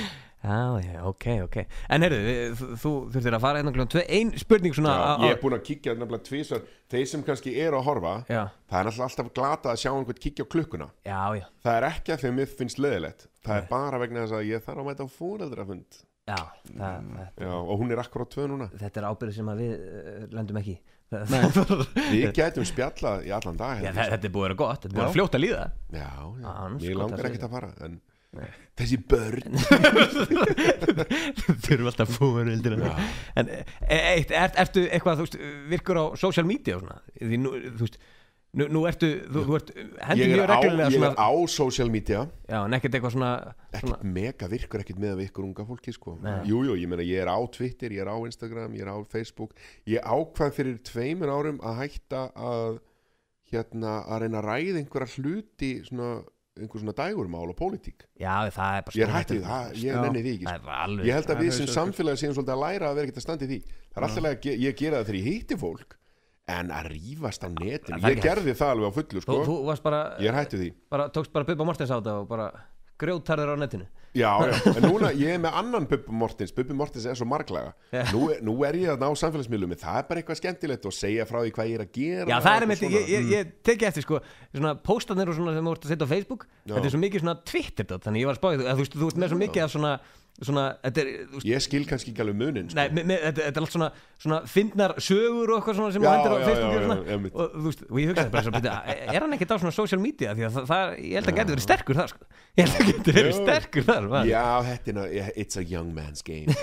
Já, já, ok, ok En heyrðu, þú þurftir að fara einhvern veginn Einn spurning svona já, Ég er búin að kíkja hérna nefnilega tvísar Þeir sem kannski eru að horfa já. Það er alltaf glata að sjá einhvern kíkja á klukkuna já, Það er ekki að því að mér finnst löðilegt Það Nei. er bara vegna þess að ég þarf að mæta á fóreldrafund Já, það, mm. það Og hún er akkur á tvö núna Þetta er ábyrð sem við uh, lendum ekki Við getum spjallað í allan dag Þetta er búin að vera gott, þetta er búin að fljóta líða Já, ég langar ekkert að fara En Nei. þessi börn þurfum alltaf fóður en e, eitt, er, ertu eitthvað veist, virkur á social media því nú, þú veist nú, nú ertu, þú, þú ert ég er, á, ég er á social media já, en ekkert eitthvað svona, svona... ekkert mega virkur, ekkert með að virkur unga fólki sko. jújú, ég meina, ég er á Twitter ég er á Instagram, ég er á Facebook ég ákvað fyrir tveimur árum að hætta að hérna, að reyna að ræða einhverja hluti svona einhver svona dægurmál um og pólitík Já, það er bara Ég er hættið, ég nenni því ekki sko. alveg, Ég held að við sem samfélagi séum svolítið að læra að vera ekkert að standi því Það er alltaf að ge ég gera það þegar ég hýtti fólk en að rýfast á netin Ég gerði það alveg á fullu, sko Ég er hættið því Tókst bara Bubba Mortens á það og bara grjótarður á netinu Já, já, en núna, ég er með annan Bubbi Mortins, Bubbi Mortins er svo marglega nú, nú er ég að ná samfélagsmiðlum það er bara eitthvað skemmtilegt og segja frá því hvað ég er að gera Já, það er með, ég, ég, ég mm. teki eftir sko svona póstanir og svona sem þú ert að setja á Facebook já. þetta er svo mikið svona Twitter þannig ég var spáðið, þú veist, þú ert með svo mikið að svona Svona, er, ég skil kannski ekki alveg munin sko. nei, me, me, þetta, þetta er allt svona, svona finnar sögur og eitthvað sem já, hendur á Facebooku og, og, og, og ég hugsaði bara svona, er hann ekkert á svona social media því að það, það ég held að hann getur verið sterkur þar sko. ég held að hann getur verið sterkur þar var. já, hettina, it's a young man's game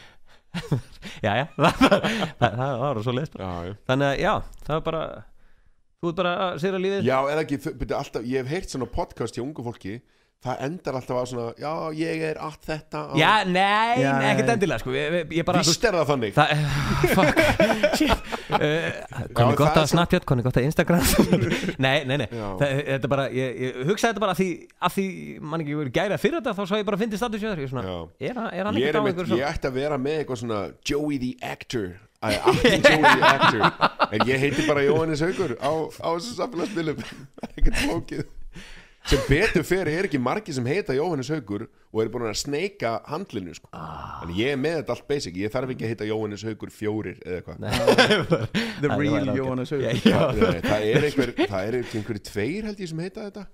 já, já það var svo leist sko. þannig að já, það var bara þú ert bara að segja lífið já, eða ekki, alltaf, ég hef heyrt svona podcast hjá ungu fólki það endar alltaf á svona já, ég er allt þetta á... já, nei, já, nei, ekkert endilega sko. ég, ég bara, víst er það þannig Þa, fuck uh, eh, koni gott að Snapchat, koni gott að Instagram nei, nei, nei Þa, þetta bara, ég, ég hugsaði þetta bara að því að því mann ekki verið gæra fyrir þetta þá svo ég bara fyndi status ég svona, er, er hann ekkert á einhver ég ætti að vera með eitthvað svona Joey the Actor en ég heiti bara Jóhannes Haugur á þessu samfélagsbylum það er ekkert flókið sem betur fyrir er ekki margi sem heita Jóhannes Haugur og er búin að sneika handlinu sko. ah. en ég er með þetta allt basic ég þarf ekki að heita Jóhannes Haugur fjórir eða eitthvað the real Jóhannes Haugur það er einhverjir tveir held ég sem heita þetta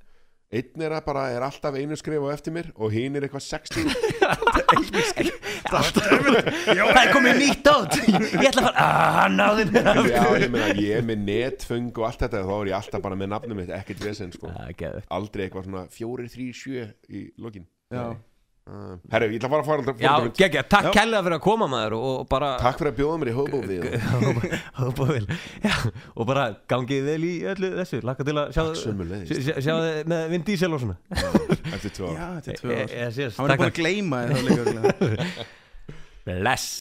einn er að bara er alltaf einu skrif á eftir mér og hinn er eitthvað 60 það er komið nýtt átt ég ætla að fara að ah, náðu mér aftur ég er með netfung og allt þetta þá er ég alltaf bara með nafnum ekkert vesen sko. aldrei eitthvað svona 4-3-7 í lokin já Eh, Herru, ég ætla að fara að fara Já, geggja, takk kærlega fyrir að koma maður og, og bara Takk fyrir að bjóða mér í Hobovíl Hobovíl, já, og bara gangið vel í öllu þessu Laka til að sjá þið með Vin Diesel og svona Eftir tvö ár Já, eftir tvö eh, ár Það eh, var bara að gleima það Bless